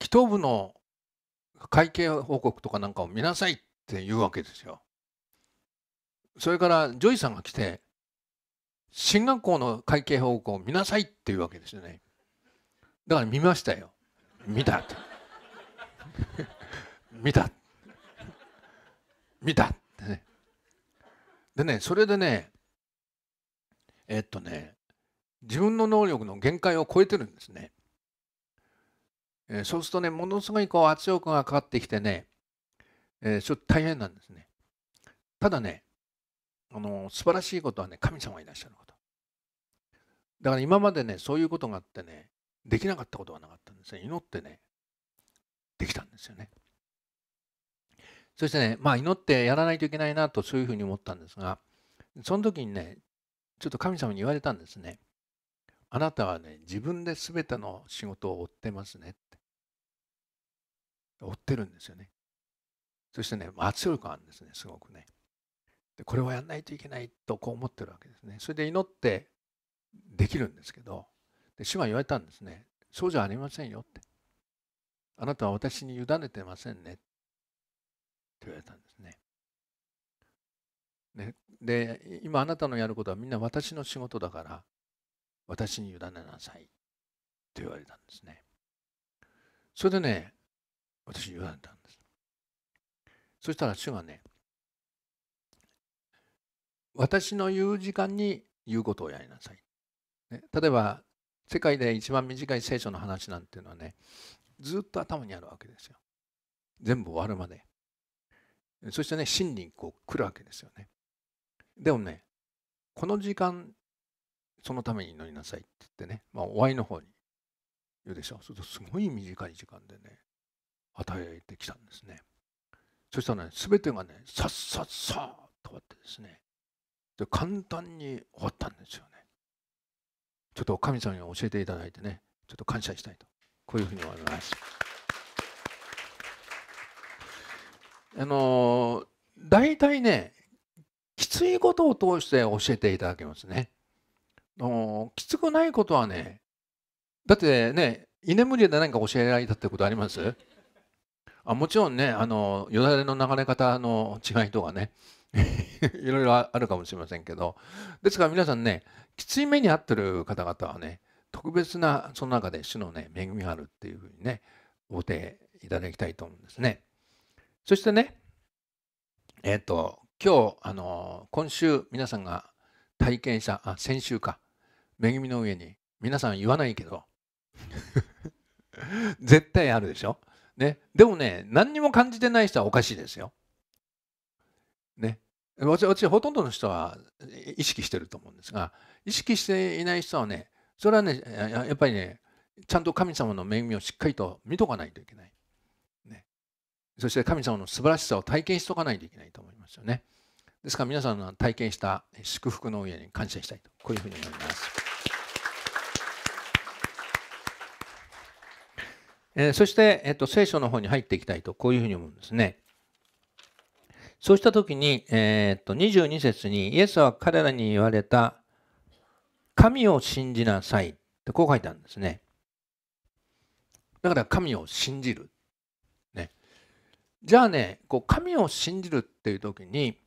祈祷部の会計報告とかなんかを見なさいって言うわけですよ。それからジョイさんが来て、進学校の会計報告を見なさいって言うわけですよね。だから見ましたよ。見たって。見た。見たってね。でね、それでね、えっとね、自分の能力の限界を超えてるんですね。えー、そうするとね、ものすごいこう圧力がかかってきてね、えー、ちょっと大変なんですね。ただね、あの素晴らしいことはね、神様がいらっしゃること。だから今までね、そういうことがあってね、できなかったことはなかったんですね。祈ってね、できたんですよね。そしてね、まあ祈ってやらないといけないなとそういうふうに思ったんですが、その時にね、ちょっと神様に言われたんですね。あなたはね、自分で全ての仕事を追ってますねって。追ってるんですよね。そしてね、圧力があるんですね、すごくね。でこれをやんないといけないとこう思ってるわけですね。それで祈ってできるんですけど、で主は言われたんですね。そうじゃありませんよって。あなたは私に委ねてませんね。って言われたんですね。ねで、今あなたのやることはみんな私の仕事だから、私に委ねなさいと言われたんですね。それでね、私に委ねたんです。そしたら主がね、私の言う時間に言うことをやりなさい。ね、例えば、世界で一番短い聖書の話なんていうのはね、ずっと頭にあるわけですよ。全部終わるまで。そしてね、真理にこう来るわけですよね。でもね、この時間そのために乗りなさいって言ってね、まあ、お会いの方に言うでしょ。すると、すごい短い時間でね、与えてきたんですね。そしたらね、すべてがね、さっさっさっと終わってですね、で簡単に終わったんですよね。ちょっと神様に教えていただいてね、ちょっと感謝したいと、こういうふうに思います。あの大体ね、きついことを通して教えていただけますね。おきつくないことはね、だってね、居眠りで何か教えられたってことありますあもちろんね、あの、よだれの流れ方の違いとかね、いろいろあるかもしれませんけど、ですから皆さんね、きつい目に遭ってる方々はね、特別なその中で主のね、恵みがあるっていうふうにね、お手いただきたいと思うんですね。そしてね、えっ、ー、と、今日、あの、今週皆さんが体験した、あ、先週か、恵みの上に皆さん言わないけど 絶対あるでしょ、ね、でもね何にも感じてない人はおかしいですよ。ね私ほとんどの人は意識してると思うんですが意識していない人はねそれはねやっぱりねちゃんと神様の恵みをしっかりと見とかないといけない、ね、そして神様の素晴らしさを体験しとかないといけないと思いますよねですから皆さんの体験した祝福の上に感謝したいとこういうふうに思いますえー、そして、えっと、聖書の方に入っていきたいと、こういうふうに思うんですね。そうした時に、えー、っと、22節に、イエスは彼らに言われた、神を信じなさい。ってこう書いてあるんですね。だから神を信じる。ね、じゃあね、こう神を信じるっていう時に、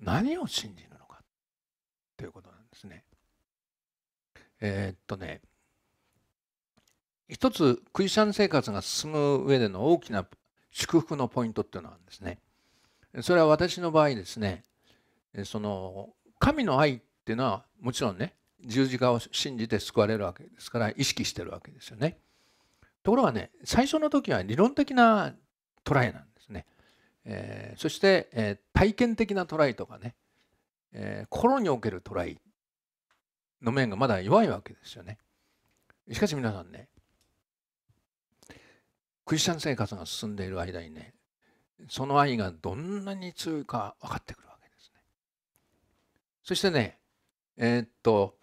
何を信じるのかっていうことなんですね。えー、っとね、一つクリスチャン生活が進む上での大きな祝福のポイントっていうのはですねそれは私の場合ですねその神の愛っていうのはもちろんね十字架を信じて救われるわけですから意識してるわけですよね。ところがね最初の時は理論的なトライなんですね。えー、そして、えー、体験的なトライとかね、えー、心におけるトライの面がまだ弱いわけですよね。しかし皆さんねクリスチャン生活が進んでいる間にねその愛がどんなに強いか分かってくるわけですね。そしてねえー、っと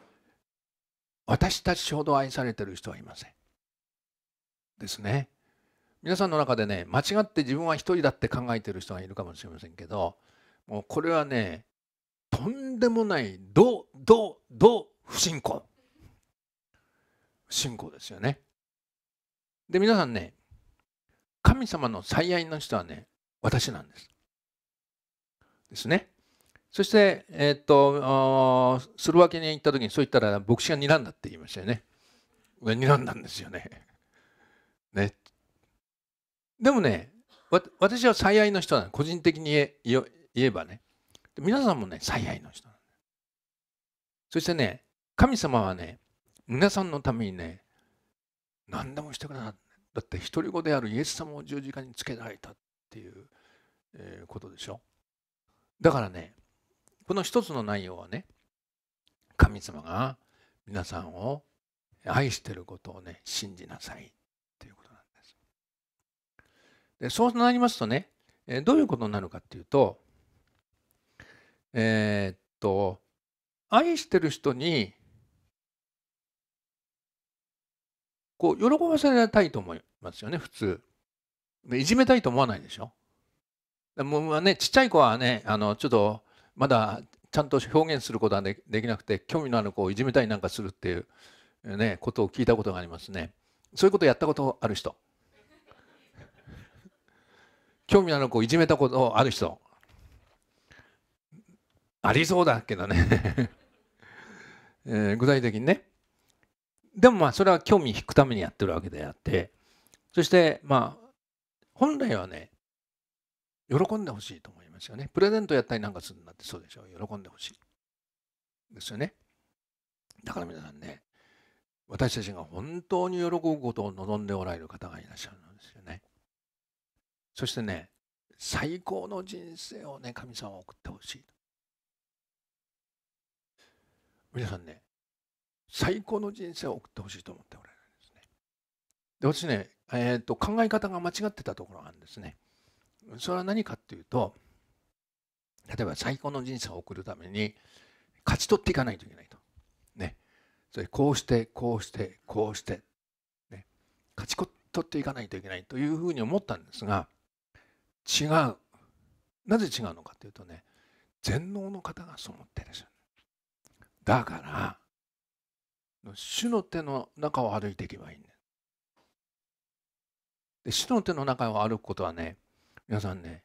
私たちほど愛されてる人はいません。ですね。皆さんの中でね間違って自分は一人だって考えてる人がいるかもしれませんけどもうこれはねとんでもないどどど不信仰不信仰ですよね。で皆さんね神様の最愛の人はね、私なんです。ですね。そして、えー、っと、スロバキアに行った時にそう言ったら牧師が睨んだって言いましたよね。睨んだんですよね。ね。でもね、私は最愛の人なの。個人的に言えばね。皆さんもね、最愛の人なの。そしてね、神様はね、皆さんのためにね、何でもしてくださっだって独り子であるイエス様を十字架につけられたっていうことでしょだからねこの一つの内容はね神様が皆さんを愛してることをね信じなさいっていうことなんです。でそうなりますとねどういうことになるかっていうとえー、っと愛してる人にこう喜ばせたいと思いますよね普通でいじめたいと思わないでしょでもねちっちゃい子はねあのちょっとまだちゃんと表現することはできなくて興味のある子をいじめたりなんかするっていう、ね、ことを聞いたことがありますねそういうことをやったことある人 興味のある子をいじめたことある人ありそうだけどね えー、具体的にねでもまあそれは興味引くためにやってるわけであってそしてまあ本来はね喜んでほしいと思いますよねプレゼントやったりなんかするんだってそうでしょう喜んでほしいですよねだから皆さんね私たちが本当に喜ぶことを望んでおられる方がいらっしゃるんですよねそしてね最高の人生をね神様送ってほしい皆さんね最高の人生を送ってほしいと思っておられるんですね。で私ね、えーと、考え方が間違ってたところがあるんですね。それは何かっていうと例えば最高の人生を送るために勝ち取っていかないといけないと。ね、それこうしてこうしてこうして、ね、勝ち取っていかないといけないというふうに思ったんですが違う。なぜ違うのかというとね全能の方がそう思ってるんですよ。だから主の手の中を歩いていけばいいんです。主の手の中を歩くことはね皆さんね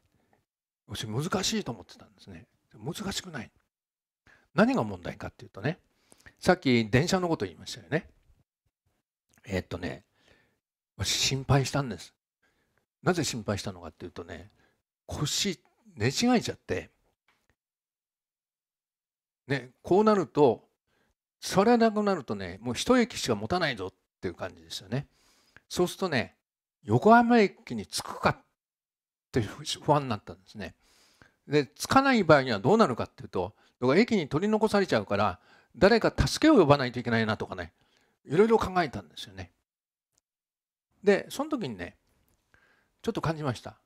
私難しいと思ってたんですね難しくない何が問題かっていうとねさっき電車のこと言いましたよねえー、っとね私心配したんですなぜ心配したのかっていうとね腰寝違えちゃってねこうなるとそれなくなるとね、もう一駅しか持たないぞっていう感じですよね。そうするとね、横浜駅に着くかって不安になったんですね。で、着かない場合にはどうなるかっていうと、だから駅に取り残されちゃうから、誰か助けを呼ばないといけないなとかね、いろいろ考えたんですよね。で、その時にね、ちょっと感じました。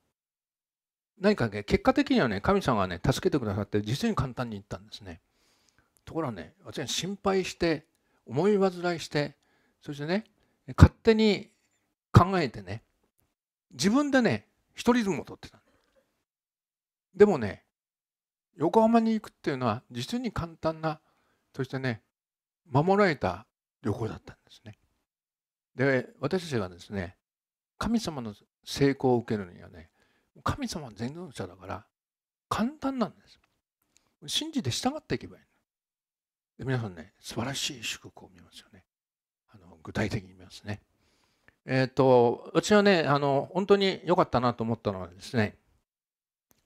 何かね、結果的にはね、神様がね、助けてくださって、実に簡単に言ったんですね。ところはね私は心配して思い煩いしてそしてね勝手に考えてね自分でね一人ずもを取ってたでもね横浜に行くっていうのは実に簡単なそしてね守られた旅行だったんですねで私たちがですね神様の成功を受けるにはね神様は全能者だから簡単なんです信じて従っていけばいいで皆さんね、素晴らしい祝福を見ますよね。あの具体的に見ますね。えっ、ー、と、私はね、あの本当に良かったなと思ったのはですね、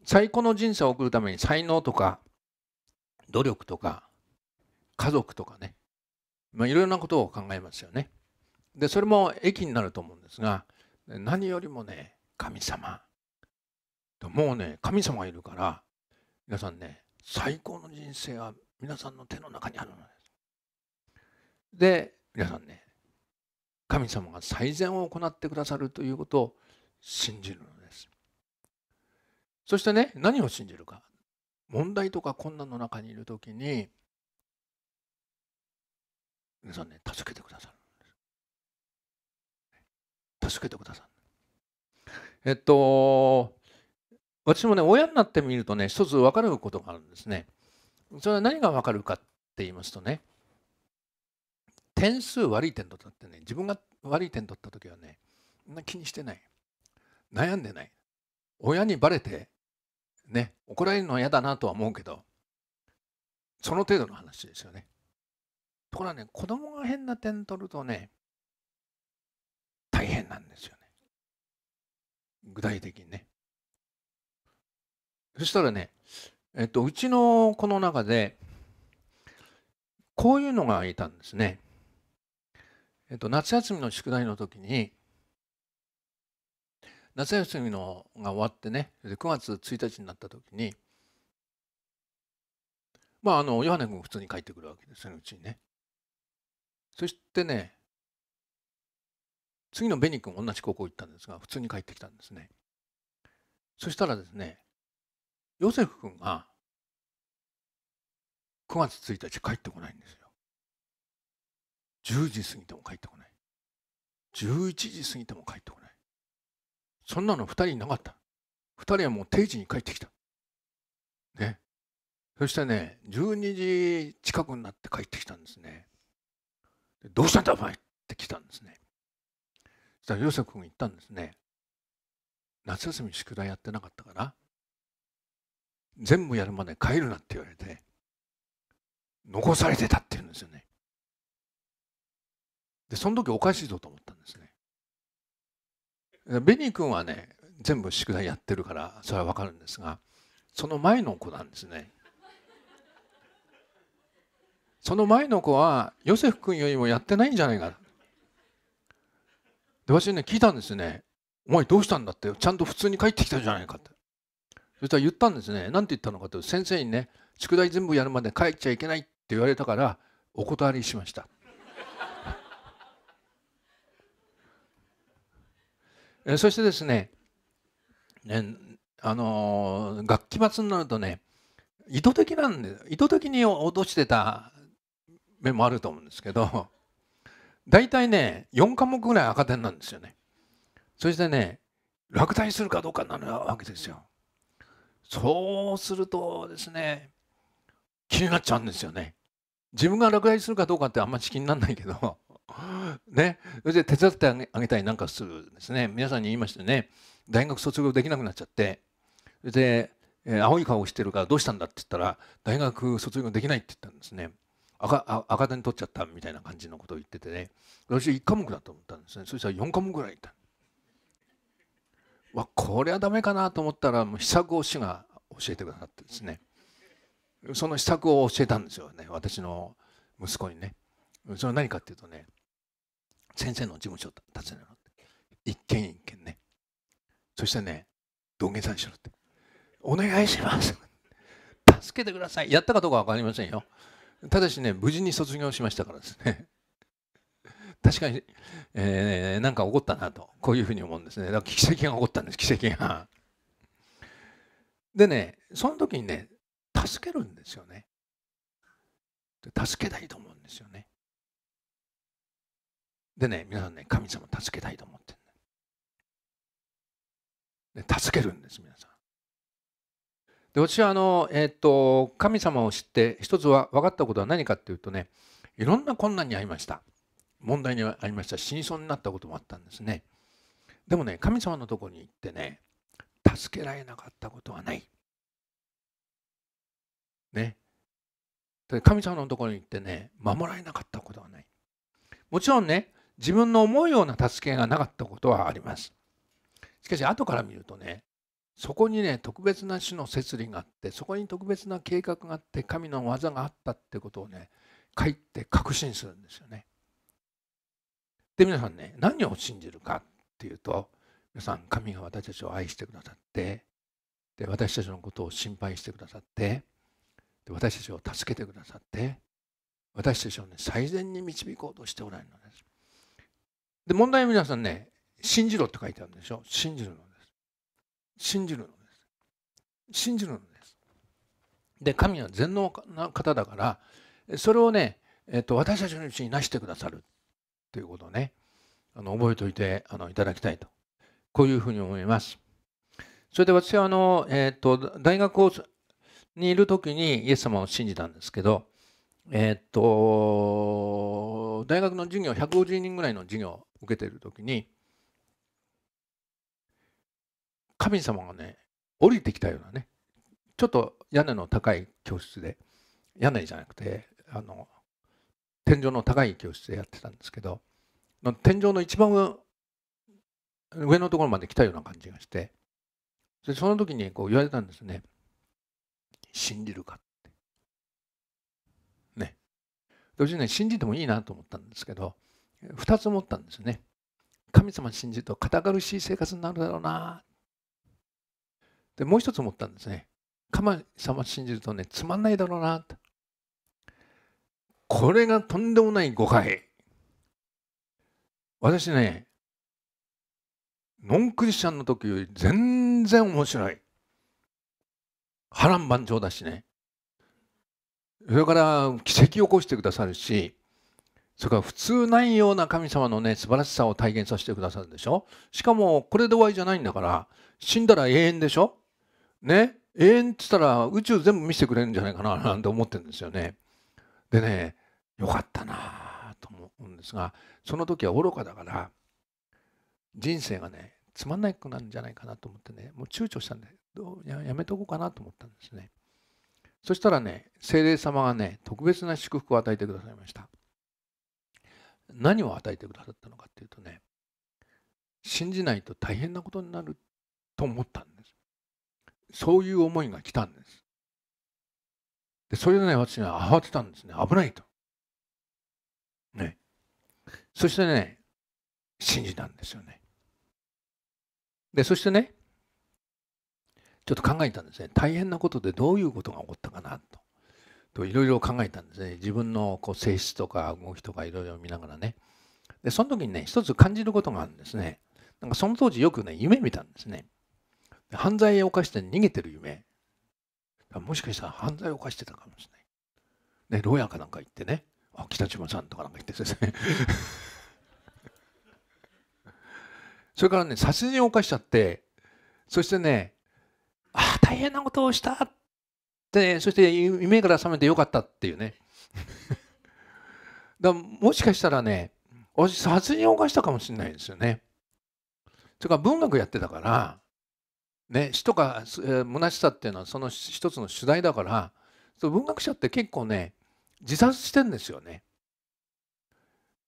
最高の人生を送るために才能とか、努力とか、家族とかね、まあ、いろいろなことを考えますよね。で、それも益になると思うんですが、何よりもね、神様。もうね、神様がいるから、皆さんね、最高の人生は皆さんの手の中にあるのです。で、皆さんね、神様が最善を行ってくださるということを信じるのです。そしてね、何を信じるか。問題とか困難の中にいるときに、皆さんね、助けてくださる助けてくださる。えっと、私もね、親になってみるとね、一つ分かることがあるんですね。それは何がわかるかって言いますとね、点数悪い点取ったってね、自分が悪い点取った時はね、な気にしてない。悩んでない。親にバレて、ね、怒られるのは嫌だなとは思うけど、その程度の話ですよね。ところがね、子供が変な点取るとね、大変なんですよね。具体的にね。そしたらね、えっと、うちの子の中で、こういうのがいたんですね。えっと、夏休みの宿題の時に、夏休みのが終わってね、9月1日になった時に、まあ、あの、ヨハネ君普通に帰ってくるわけですね、うちにね。そしてね、次のベニ君同じ高校行ったんですが、普通に帰ってきたんですね。そしたらですね、ヨセフ君が9月1日帰ってこないんですよ。10時過ぎても帰ってこない。11時過ぎても帰ってこない。そんなの2人いなかった。2人はもう定時に帰ってきた。ね。そしてね、12時近くになって帰ってきたんですね。どうしたんだお前って来たんですね。そしたらヨセフ君言ったんですね。夏休み宿題やってなかったから全部やるまで帰るなって言われて残されてたって言うんですよねでその時おかしいぞと思ったんですねベニー君はね全部宿題やってるからそれは分かるんですがその前の子なんですねその前の子はヨセフ君よりもやってないんじゃないかで私ね聞いたんですね「お前どうしたんだってちゃんと普通に帰ってきたじゃないか」ってそしたら言ったんですね。何て言ったのかというと、先生にね、宿題全部やるまで帰っちゃいけないって言われたから、お断りしました。えそしてですね、ねあのー、学期末になるとね、意図的なんで、意図的に脅してた面もあると思うんですけど、大体ね、4科目ぐらい赤点なんですよね。そしてね、落第するかどうかなるわけですよ。そうするとですね気になっちゃうんですよね。自分が落第するかどうかってあんまり気にならないけど ねそれで手伝ってあげたりなんかするですね皆さんに言いましてね大学卒業できなくなっちゃってそれで、えー、青い顔をしてるからどうしたんだって言ったら大学卒業できないって言ったんですね赤赤点取っちゃったみたいな感じのことを言っててね私1科目だと思ったんですねそしたら4科目ぐらいいたわこれはダメかなと思ったら秘策を市が教えてくださってですねその秘策を教えたんですよね私の息子にねそれは何かっていうとね先生の事務所を訪ねろって一軒一軒ねそしてね土下座にしろってお願いします助けてくださいやったかどうか分かりませんよただしね無事に卒業しましたからですね確かに、えー、なんか起こったなとこういうふうに思うんですねだから奇跡が起こったんです奇跡が。でねその時にね助けるんですよね。助けたいと思うんですよね。でね皆さんね神様助けたいと思ってる、助けるんです皆さん。で私はあの、えー、っと神様を知って一つは分かったことは何かっていうとねいろんな困難に遭いました。問題にありました死にそうになったこともあったんですねでもね神様のとこに行ってね助けられなかったことはないね神様のところに行ってね守られなかったことはないもちろんね自分の思うような助けがなかったことはありますしかし後から見るとねそこにね特別な種の摂理があってそこに特別な計画があって神の技があったってことをね書いて確信するんですよね。で皆さんね何を信じるかっていうと皆さん神が私たちを愛してくださってで私たちのことを心配してくださってで私たちを助けてくださって私たちを、ね、最善に導こうとしておられるのです。で問題は皆さんね信じろって書いてあるんでしょ信じるのです。信じるのです。信じるのです。で神は全能な方だからそれをね、えっと、私たちのうちになしてくださるということをね、あの覚えておいてあのいただきたいと。こういうふうに思います。それで私はあの、えっ、ー、と、大学をにいる時にイエス様を信じたんですけど、えっ、ー、と、大学の授業、150人ぐらいの授業を受けている時に、神様がね、降りてきたようなね、ちょっと屋根の高い教室で、屋根じゃなくて、あの、天井の高い教室でやってたんですけど天井の一番上のところまで来たような感じがしてでその時にこう言われたんですね「信じるか」ってね私ね信じてもいいなと思ったんですけど2つ思ったんですね神様信じると堅苦しい生活になるだろうなでもう一つ思ったんですね神様信じるとねつまんないだろうなと。これがとんでもない誤解。私ね、ノンクリスチャンの時より全然面白い。波乱万丈だしね。それから奇跡を起こしてくださるし、それから普通ないような神様のね、素晴らしさを体現させてくださるんでしょしかも、これで終わりじゃないんだから、死んだら永遠でしょね永遠って言ったら宇宙全部見せてくれるんじゃないかななんて思ってるんですよね。でね、よかったなと思うんですがその時は愚かだから人生がねつまんなくなるんじゃないかなと思ってねもう躊躇したんでどうややめとこうかなと思ったんですねそしたらね精霊様がね特別な祝福を与えてくださいました何を与えてくださったのかっていうとね信じないと大変なことになると思ったんですそういう思いが来たんですでそれでね私は慌てたんですね危ないとそしてね、信じたんですよね。で、そしてね、ちょっと考えたんですね。大変なことでどういうことが起こったかなと。といろいろ考えたんですね。自分のこう性質とか動きとかいろいろ見ながらね。で、その時にね、一つ感じることがあるんですね。なんかその当時よくね、夢見たんですね。犯罪を犯して逃げてる夢。もしかしたら犯罪を犯してたかもしれない。ね、牢屋かなんか行ってね。北島さんとかなんか言ってですね それからね殺人を犯しちゃってそしてねああ大変なことをしたって、ね、そして夢から覚めてよかったっていうね だもしかしたらね私殺人を犯したかもしれないですよねそれから文学やってたからね死とか虚しさっていうのはその一つの主題だから文学者って結構ね自殺してんですよね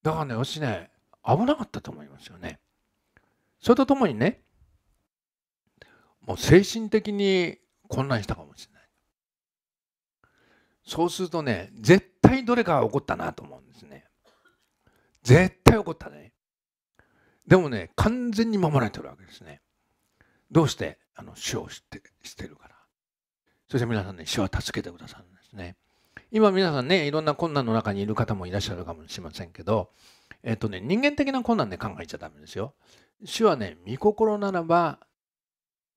だからね私ね危なかったと思いますよねそれとともにねもう精神的に混乱したかもしれないそうするとね絶対どれかが起こったなと思うんですね絶対起こったねでもね完全に守られてるわけですねどうしてあの主を知ってしてるからそして皆さんね主は助けてくださるんですね今皆さんねいろんな困難の中にいる方もいらっしゃるかもしれませんけどえっとね人間的な困難で考えちゃダメですよ主はね御心ならば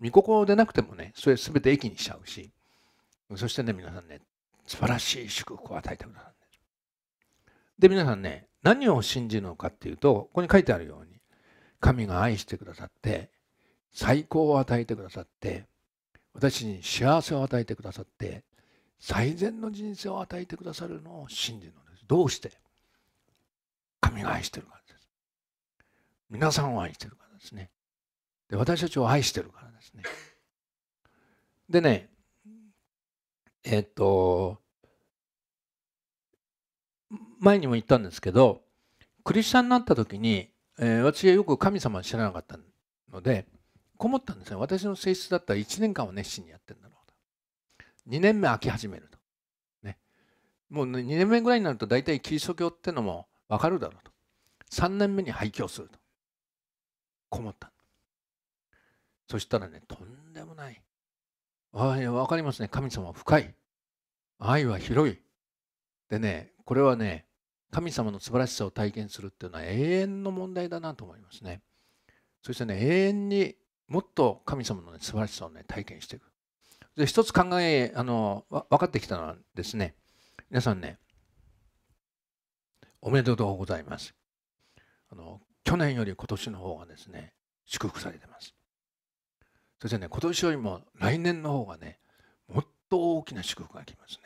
御心でなくてもねそれ全て益にしちゃうしそしてね皆さんね素晴らしい祝福を与えてくださるで皆さんね何を信じるのかっていうとここに書いてあるように神が愛してくださって最高を与えてくださって私に幸せを与えてくださって最善の人生を与えてくださるのを信じるのですどうして神が愛してるからです皆さんを愛してるからですねで私たちを愛してるからですねでねえっと前にも言ったんですけどクリスチャンになった時に、えー、私はよく神様を知らなかったのでこもったんですね私の性質だったら1年間は熱心にやってるん2年目開き始めると。ね、もう2年目ぐらいになると大体キリスト教ってのも分かるだろうと。3年目に廃教すると。困った。そしたらね、とんでもない。ああ、分かりますね。神様は深い。愛は広い。でね、これはね、神様の素晴らしさを体験するっていうのは永遠の問題だなと思いますね。そしてね、永遠にもっと神様の、ね、素晴らしさをね、体験していく。で一つ考えあの分かってきたのはですね皆さんねおめでとうございますあの去年より今年の方がですね祝福されてますそしてね今年よりも来年の方がねもっと大きな祝福が来ます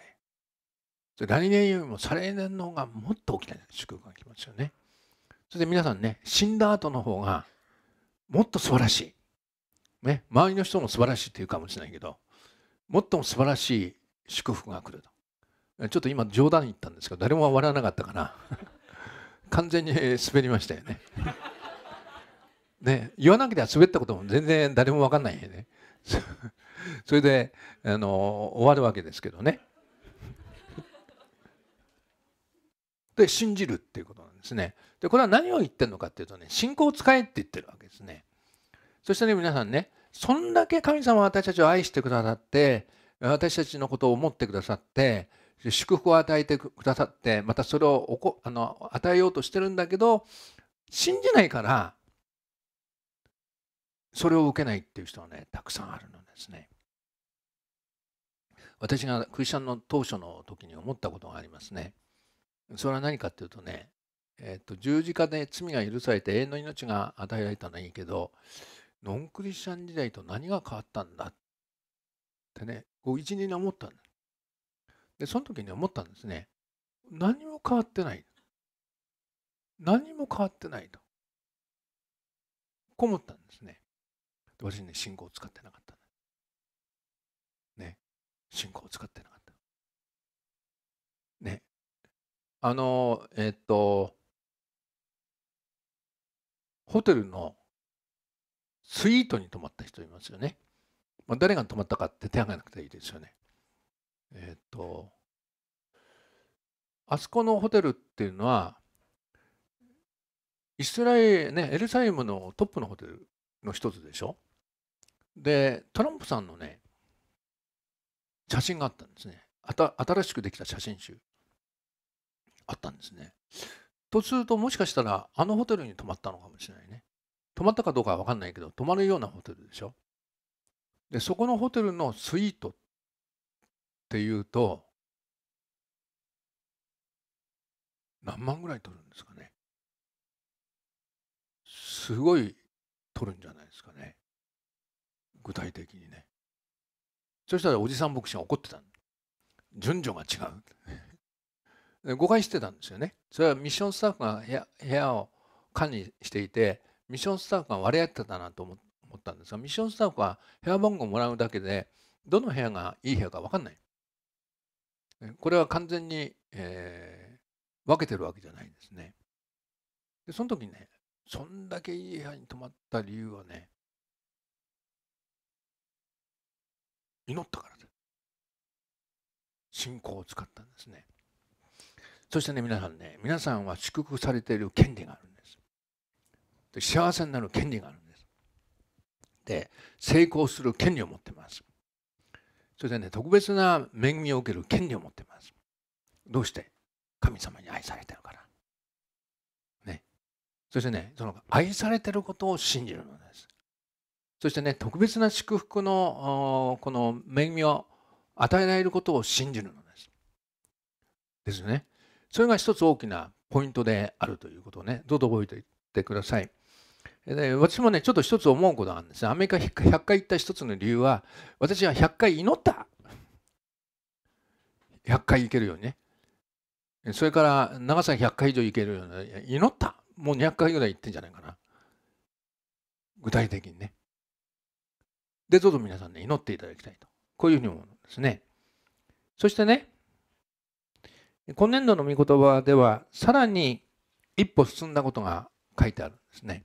ね来年よりも再来年の方がもっと大きな祝福が来ますよねそれで皆さんね死んだ後の方がもっと素晴らしいね、周りの人も素晴らしいって言うかもしれないけどもっとも素晴らしい祝福が来るとちょっと今冗談言ったんですけど誰も笑わなかったから 完全に滑りましたよねね言わなきゃ滑ったことも全然誰も分かんないよね それであの終わるわけですけどねで信じるっていうことなんですねでこれは何を言ってるのかっていうとね信仰を使えって言ってるわけですねそしてね皆さんねそんだけ神様は私たちを愛してくださって私たちのことを思ってくださって祝福を与えてくださってまたそれをおこあの与えようとしてるんだけど信じないからそれを受けないっていう人はねたくさんあるのですね。私がクリスチャンの当初の時に思ったことがありますね。それは何かっていうとね、えーと、と十字架で罪が許されて永遠の命が与えられたのはいいけどノンクリスチャン時代と何が変わったんだってね、こう一人に思ったんだ。で、その時に思ったんですね。何も変わってない。何も変わってないと。こう思ったんですね。私ね、信仰を使ってなかったね。ね。信仰を使ってなかった。ね。あの、えっと、ホテルのスイートに泊まった人いますよね。まあ、誰が泊まったかって手挙げなくていいですよね。えっ、ー、と、あそこのホテルっていうのは、イスラエル、ね、エルサイムのトップのホテルの一つでしょ。で、トランプさんのね、写真があったんですね。あた新しくできた写真集。あったんですね。とすると、もしかしたら、あのホテルに泊まったのかもしれないね。泊まったかどうかは分かんないけど、泊まるようなホテルでしょ。で、そこのホテルのスイートっていうと、何万ぐらい取るんですかね。すごい取るんじゃないですかね。具体的にね。そしたらおじさん牧師が怒ってた順序が違う 誤解してたんですよね。それはミッションスタッフが部屋を管理していて、ミッションスタッフが割り当てたなと思ったんですが、ミッションスタッフは部屋番号もらうだけで、どの部屋がいい部屋か分かんない。これは完全に、えー、分けてるわけじゃないんですね。で、その時にね、そんだけいい部屋に泊まった理由はね、祈ったからだ。信仰を使ったんですね。そしてね、皆さんね、皆さんは祝福されている権利がある。幸せになる権利があるんです。で成功する権利を持ってます。それでね特別な恵みを受ける権利を持ってます。どうして神様に愛されてるから。ね。そしてねその愛されてることを信じるのです。そしてね特別な祝福のこの恵みを与えられることを信じるのです。ですよね。それが一つ大きなポイントであるということをね、どうぞ覚えていってください。で私もね、ちょっと一つ思うことなんですアメリカ100回行った一つの理由は、私は100回祈った。100回行けるようにね。それから長さ100回以上行けるように祈った。もう200回ぐらい行ってんじゃないかな。具体的にね。で、どうぞ皆さんね、祈っていただきたいと。こういうふうに思うんですね。そしてね、今年度の御言葉では、さらに一歩進んだことが書いてあるんですね。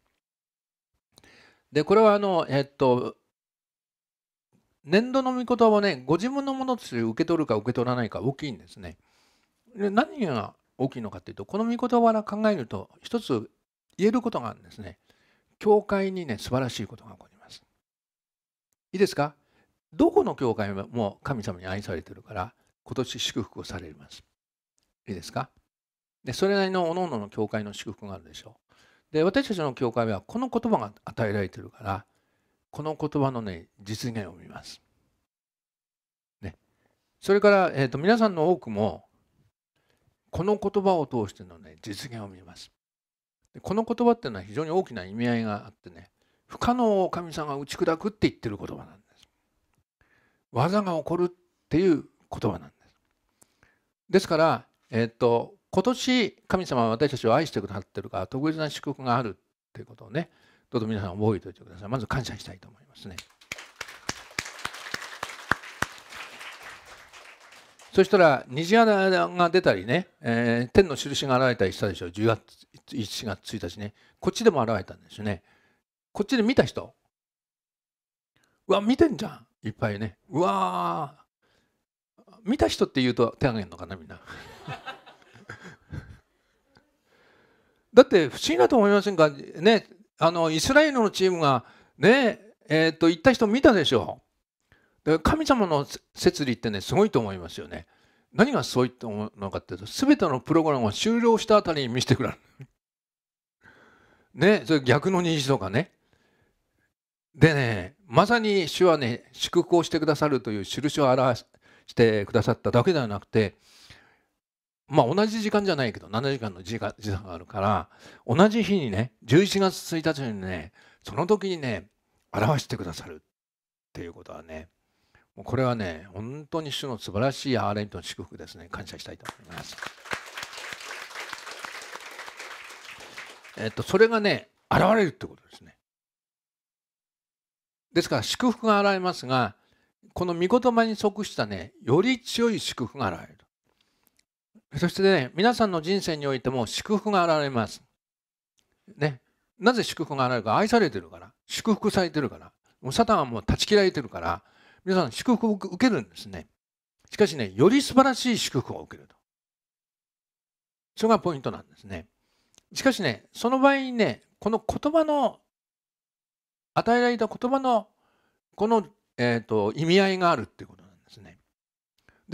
でこれはあの、えっと、年度の御言葉をねご自分のものとして受け取るか受け取らないか大きいんですね。で何が大きいのかっていうとこの御言葉から考えると一つ言えることがあるんですね。教会にね素晴らしいことが起こります。いいですかどこの教会も神様に愛されてるから今年祝福をされます。いいですかでそれなりの各々の教会の祝福があるでしょう。で私たちの教会はこの言葉が与えられてるからこの言葉のね実現を見ます。ね、それから、えーと、皆さんの多くもこの言葉を通してのね実現を見ます。でこの言葉っていうのは非常に大きな意味合いがあってね不可能を神様が打ち砕くって言ってる言葉なんです。技が起こるっていう言葉なんです。ですから、えっ、ー、と今年神様は私たちを愛してくださってるから特別な祝福があるということをねどうぞ皆さん覚えておいてくださいまず感謝したいと思いますねそしたら虹穴が出たりね、えー、天の印が現れたりしたでしょ10月1月1日ねこっちでも現れたんですよねこっちで見た人うわ見てんじゃんいっぱいねうわ見た人って言うと手挙げるのかなみんなだって不思議だと思いませんか、ね、あのイスラエルのチームがね、えーと、行った人見たでしょう。神様の摂理ってね、すごいと思いますよね。何がそういったものかっていうと、全てのプログラムが終了したあたりに見せてくれる。ね、それ逆の虹とかね。でね、まさに主はね、祝福をしてくださるという印を表してくださっただけではなくて、まあ、同じ時間じゃないけど7時間の時間時差があるから同じ日にね11月1日にねその時にね表してくださるっていうことはねもうこれはね本当に主の素晴らしいアーレントの祝福ですね感謝したいと思います。えっと、それがね現れるってことですね。ですから祝福が現れますがこの御言葉に即したねより強い祝福が現れる。そしてね、皆さんの人生においても祝福が現れます。ね。なぜ祝福が現れるか、愛されてるから、祝福されてるから、もうサタンはもう断ち切られてるから、皆さん祝福を受けるんですね。しかしね、より素晴らしい祝福を受けると。それがポイントなんですね。しかしね、その場合にね、この言葉の、与えられた言葉の、この、えーと、意味合いがあるっていうことなんですね。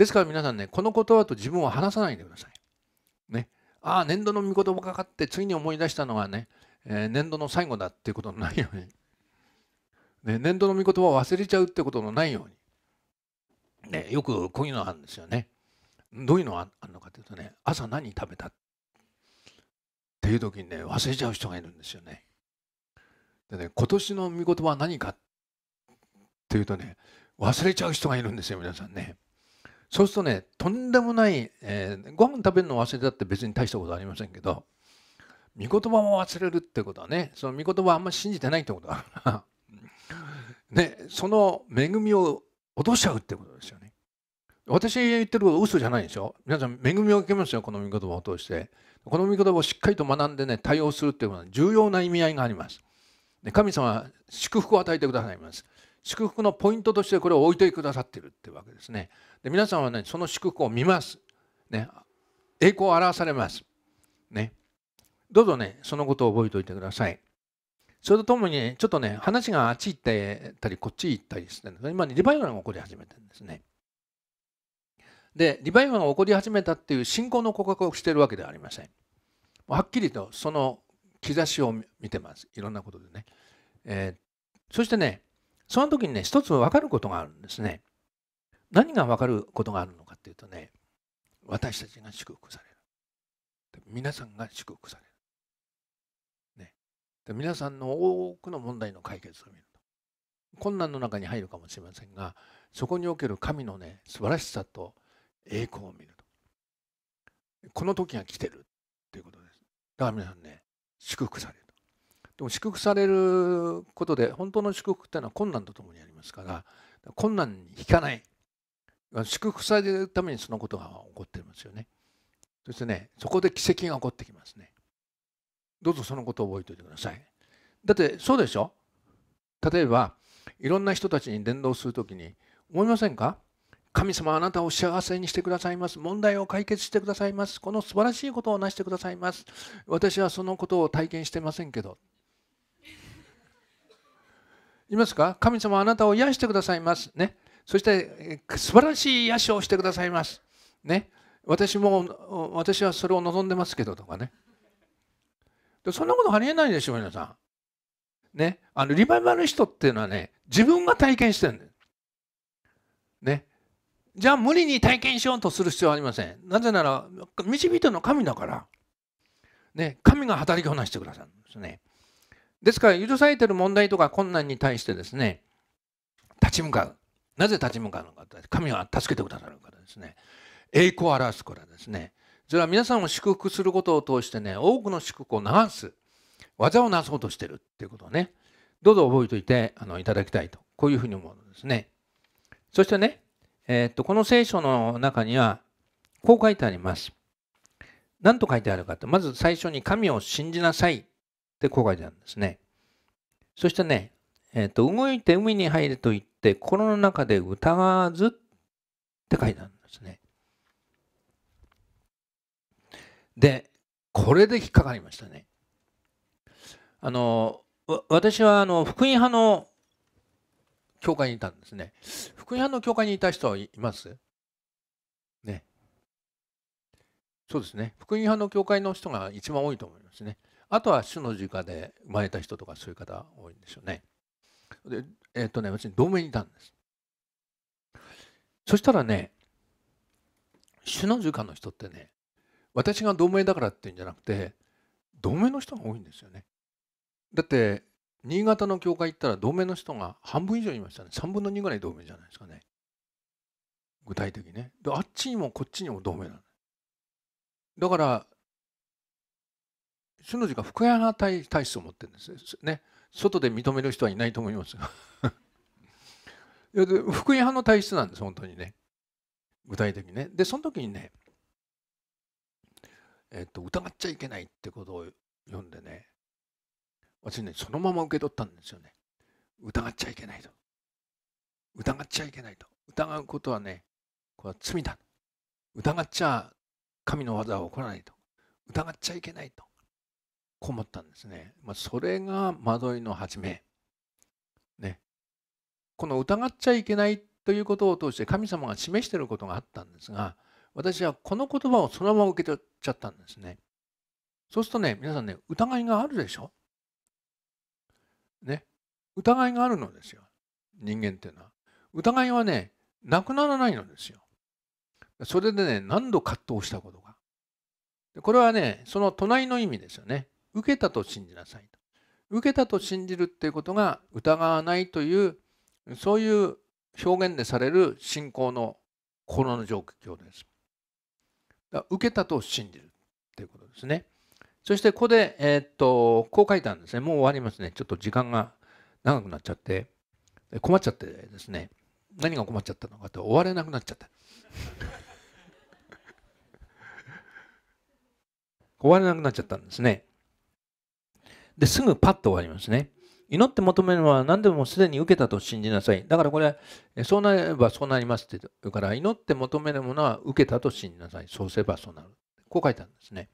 ですから皆さんね、この言葉と自分を話さないでください。ね。ああ、年度の御言葉かかって次に思い出したのはね、えー、年度の最後だっていうことのないように。ね、年度の御言葉を忘れちゃうってことのないように。ね、よくこういうのあるんですよね。どういうのがあるのかというとね、朝何食べたっていう時にね、忘れちゃう人がいるんですよね。でね、今年の御言葉は何かっていうとね、忘れちゃう人がいるんですよ、皆さんね。そうするとねとんでもない、えー、ご飯食べるの忘れたって別に大したことありませんけど見言葉も忘れるってことはねその見言葉あんまり信じてないってことだから、ね、その恵みを落としちゃうってことですよね。私言ってること嘘じゃないでしょ皆さん恵みを受けますよこの見言葉を通してこの見言葉をしっかりと学んでね対応するっていうのは重要な意味合いがありますで神様は祝福を与えてくださいます祝福のポイントとしてこれを置いてくださってるってわけですねで皆さんはねその祝福を見ます、ね、栄光を表されます、ね、どうぞねそのことを覚えておいてくださいそれとともに、ね、ちょっとね話があっち行ったりこっち行ったりしてるん今リバイバルが起こり始めてるんですねでリバイバルが起こり始めたっていう信仰の告白をしてるわけではありませんはっきりとその兆しを見てますいろんなことでね、えー、そしてねその時にね一つ分かることがあるんですね何が分かることがあるのかっていうとね私たちが祝福される皆さんが祝福される、ね、で皆さんの多くの問題の解決を見ると困難の中に入るかもしれませんがそこにおける神のね素晴らしさと栄光を見るとこの時が来てるということですだから皆さんね祝福されるでも祝福されることで本当の祝福っていうのは困難とともにありますから困難に引かない祝福されるためにそのことが起こってるんですよね。そしてね、そこで奇跡が起こってきますね。どうぞそのことを覚えておいてください。だってそうでしょ例えば、いろんな人たちに伝道するときに、思いませんか神様あなたを幸せにしてくださいます。問題を解決してくださいます。この素晴らしいことをなしてくださいます。私はそのことを体験してませんけど。いますか神様あなたを癒してくださいます。ね。そして素晴らしい癒しをしてくださいます。ね、私も私はそれを望んでますけどとかね。でそんなことありえないでしょ皆さん。ね、あのリバイバルの人っていうのはね自分が体験してるんです。ね、じゃあ無理に体験しようとする必要はありません。なぜなら導いての神だから、ね、神が働きをなしてくださるんですね。ですから許されてる問題とか困難に対してですね立ち向かう。なぜ立ち向かうのか神は助けてくださるからですね栄光を表すからですねそれは皆さんを祝福することを通してね多くの祝福を流す技をなそうとしてるっていうことをねどうぞ覚えておいてあのいただきたいとこういうふうに思うのですねそしてね、えー、っとこの聖書の中にはこう書いてあります何と書いてあるかってまず最初に神を信じなさいってこう書いてあるんですねそしてね、えー、っと動いて海に入れと言って心の中で疑わずって書いてあるんですね。で、これで引っかかりましたね。あの、私はあの福音派の教会にいたんですね。福音派の教会にいた人はいますね。そうですね。福音派の教会の人が一番多いと思いますね。あとは主の自家で生まれた人とかそういう方多いんでしょうね。でえっ、ー、とね、に同盟にいたんです。そしたらね、首脳塚の人ってね、私が同盟だからっていうんじゃなくて、同盟の人が多いんですよね。だって、新潟の教会行ったら同盟の人が半分以上いましたね。3分の2ぐらい同盟じゃないですかね。具体的にね。で、あっちにもこっちにも同盟なの。だから、首脳陣が福山大体質を持ってるんですね。外で認める人はいないと思います福音派の体質なんです本当にね具体的にねでその時にね、えっと疑っちゃいけないってことを読んでね私ねそのまま受け取ったんですよね疑っちゃいけないと疑っちゃいけないと疑うことはねこれは罪だ疑っちゃ神の技は起こらないと疑っちゃいけないとこもったんですね。まあ、それが惑いの始め。ね。この疑っちゃいけないということを通して神様が示していることがあったんですが、私はこの言葉をそのまま受け取っちゃったんですね。そうするとね、皆さんね、疑いがあるでしょね。疑いがあるのですよ。人間っていうのは。疑いはね、なくならないのですよ。それでね、何度葛藤したことが。これはね、その隣の意味ですよね。受けたと信じなさいと。受けたと信じるっていうことが疑わないというそういう表現でされる信仰の心の状況です。だ受けたと信じるっていうことですね。そしてここで、えー、っとこう書いたんですね。もう終わりますね。ちょっと時間が長くなっちゃって困っちゃってですね何が困っちゃったのかと終われなくなっちゃった。終われなくなっちゃったんですね。ですぐパッと終わりますね。祈って求めるのは何でもすでに受けたと信じなさい。だからこれ、そうなればそうなりますって言うから、祈って求めるものは受けたと信じなさい。そうすればそうなる。こう書いたんですね。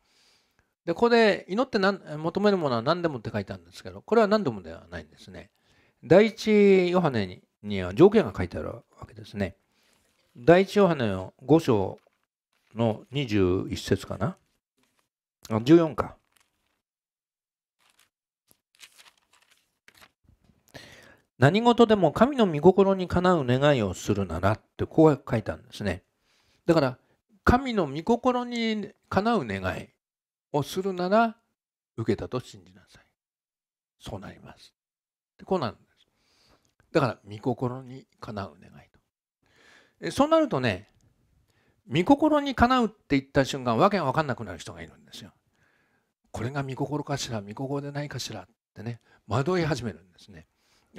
で、ここで祈って求めるものは何でもって書いたんですけど、これは何でもではないんですね。第一ヨハネには条件が書いてあるわけですね。第一ヨハネの5章の21節かな。14か。何事でも神の御心にかなう願いをするならってこう書いたんですね。だから神の御心にかなう願いをするなら受けたと信じなさい。そうなります。でこうなるんです。だから御心にかなう願いと。そうなるとね御心にかなうって言った瞬間わけが分かんなくなる人がいるんですよ。これが御心かしら御心でないかしらってね惑い始めるんですね。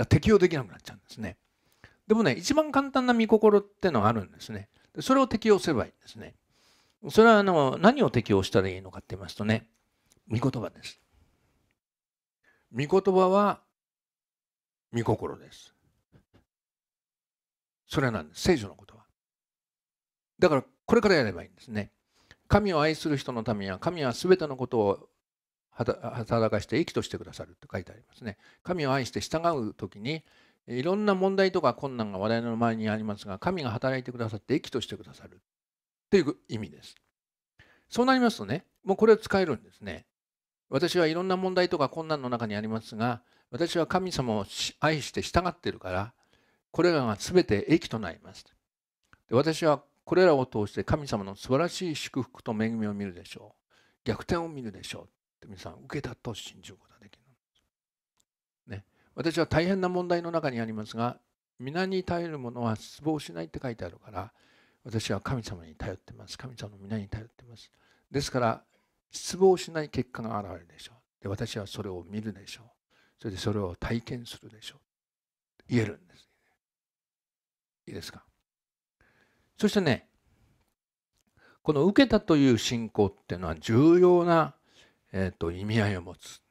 適用できなくなっちゃうんですね。でもね、一番簡単な見心ってのがあるんですね。それを適用すればいいんですね。それはあの何を適用したらいいのかって言いますとね、見言葉です。見言葉は見心です。それなんです。聖書の言葉。だからこれからやればいいんですね。神を愛する人のためには神は全てのことを働かして生きとしてくださると書いてありますね。神を愛して従う時にいろんな問題とか困難が我々の前にありますが神が働いてくださって生きとしてくださるという意味です。そうなりますとねもうこれを使えるんですね。私はいろんな問題とか困難の中にありますが私は神様を愛して従ってるからこれらが全て益となります。で私はこれらを通して神様の素晴らしい祝福と恵みを見るでしょう。逆転を見るでしょう。って皆さん受けたと信じることができるね、私は大変な問題の中にありますが皆に頼る者は失望しないって書いてあるから私は神様に頼ってます神様の皆に頼ってますですから失望しない結果が現れるでしょうで私はそれを見るでしょうそれでそれを体験するでしょう言えるんです、いいですかそしてねこの受けたという信仰っていうのは重要なえーと、意味合いを持つ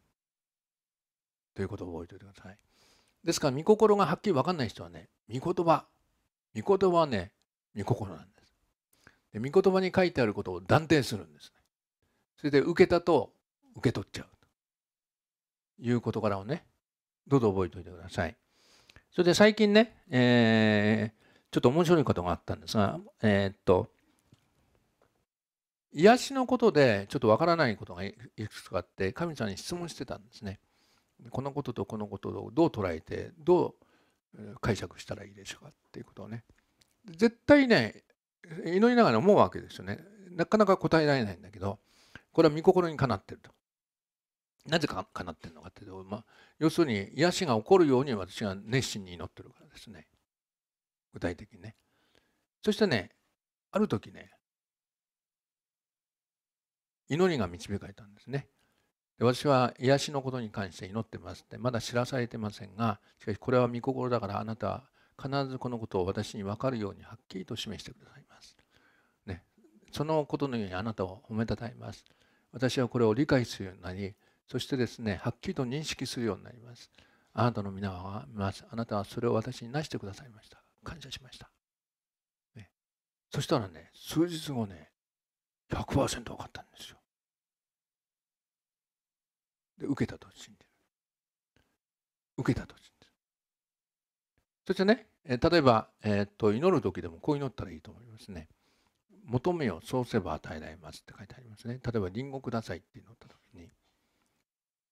ということを覚えておいてください。ですから、御心がはっきり分かんない人はね、御言葉、御言葉はね、御心なんです。で御言葉に書いてあることを断定するんです、ね。それで受けたと受け取っちゃうという事柄をね、どうぞ覚えておいてください。それで最近ね、えー、ちょっと面白いことがあったんですが、えー、っと、癒しのことでちょっとわからないことがいくつかあって神様に質問してたんですね。このこととこのことをどう捉えてどう解釈したらいいでしょうかっていうことをね絶対ね祈りながら思うわけですよねなかなか答えられないんだけどこれは御心にかなってるとなぜかかなってるのかっていうと、まあ、要するに癒しが起こるように私が熱心に祈ってるからですね具体的にねそしてねある時ね祈りが導かれたんですね。で私は癒しのことに関して祈ってますってまだ知らされてませんがしかしこれは御心だからあなたは必ずこのことを私に分かるようにはっきりと示してくださいます。ね、そのことのようにあなたを褒めたたえます。私はこれを理解するようになりそしてですねはっきりと認識するようになります。あなたの皆はますあなたはそれを私になしてくださいました。感謝しました。ね、そしたらね数日後ね100%分かったんですよ。で受けたと信じる受けたと信じるそしてね例えば、えー、っと祈る時でもこう祈ったらいいと思いますね求めよそうせば与えられますって書いてありますね例えばリンゴくださいって祈った時に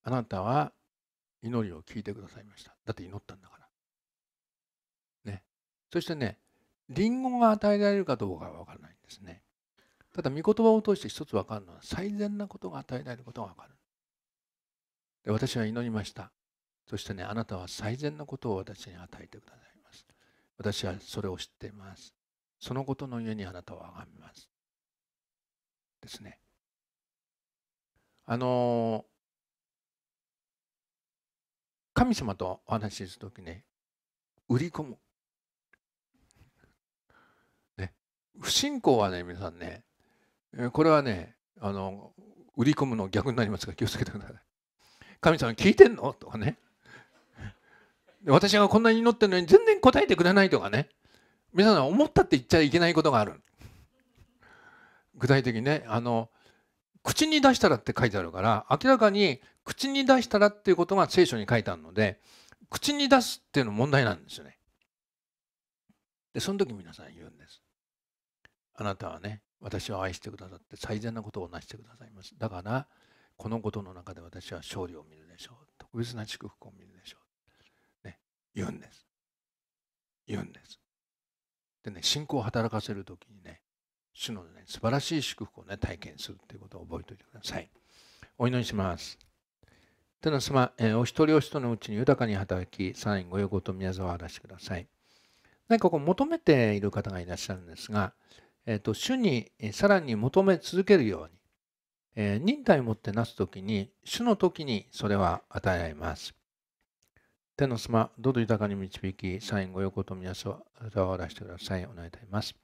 あなたは祈りを聞いてくださいましただって祈ったんだからねそしてねリンゴが与えられるかどうかは分からないんですねただ、御言葉を通して一つ分かるのは、最善なことが与えられることが分かる。で私は祈りましたそしてねあなたは最善のことを私に与えてくださいます私はそれを知っていますそのことのゆえにあなたをがめますですねあの神様とお話しするときね売り込むね不信仰はね皆さんねこれはねあの売り込むの逆になりますから気をつけてください神様聞いてんのとかね。私がこんなに祈ってるのに全然答えてくれないとかね。皆さん思ったって言っちゃいけないことがある。具体的にね、あの、口に出したらって書いてあるから、明らかに口に出したらっていうことが聖書に書いてあるので、口に出すっていうの問題なんですよね。で、その時皆さん言うんです。あなたはね、私を愛してくださって最善なことをなしてくださいます。だから、このことの中で私は勝利を見るでしょう特別な祝福を見るでしょう、ね、言うんです言うんですでね信仰を働かせる時にね主のね素晴らしい祝福をね体験するということを覚えておいてくださいお祈りします天の様、えお一人お一人のうちに豊かに働き、サインご用と宮沢を表してください。何かこう求めている方がいらっしゃるんですが、えーと、と主にさらに求め続けるように、えー、忍耐をもってなす時に、主の時にそれは与えられます。天の様、どうぞ豊かに導き、サインご用と皆さんを表してください。お願いいたします。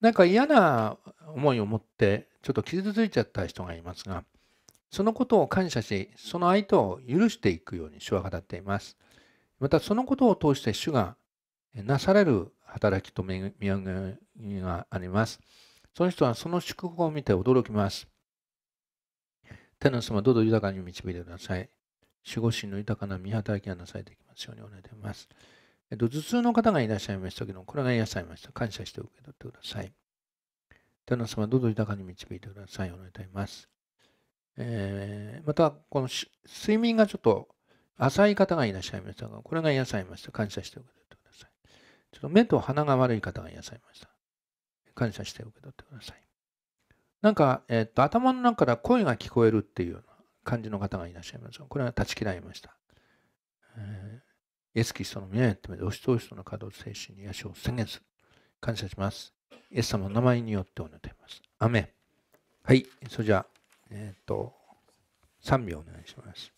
なんか嫌な思いを持って、ちょっと傷ついちゃった人がいますが、そのことを感謝し、その相手を許していくように主は語っています。またそのことを通して主がなされる働きと見上げがあります。その人はその祝福を見て驚きます。天の様、どうぞ豊かに導いてください。守護神の豊かな見働きがなされていきますようにお願いいたします。えっと、頭痛の方がいらっしゃいましたけども、これが癒されました。感謝して受け取ってください。天の様、どうぞ豊かに導いてください。お願いいたします。えー、また、この睡眠がちょっと浅い方がいらっしゃいましたが、これが癒されました。感謝して受け取ってください。ちょっと目と鼻が悪い方が癒されました。感謝して受け取ってください。なんか、えっと、頭の中から声が聞こえるっていう感じの方がいらっしゃいます。これは断ち切られました。えー、イエス・キストの皆によって、お人お人の稼働精神に癒しを宣言する。感謝します。イエス様の名前によってお願いします。アメン。はい。それじゃあ、えっ、と、3秒お願いします。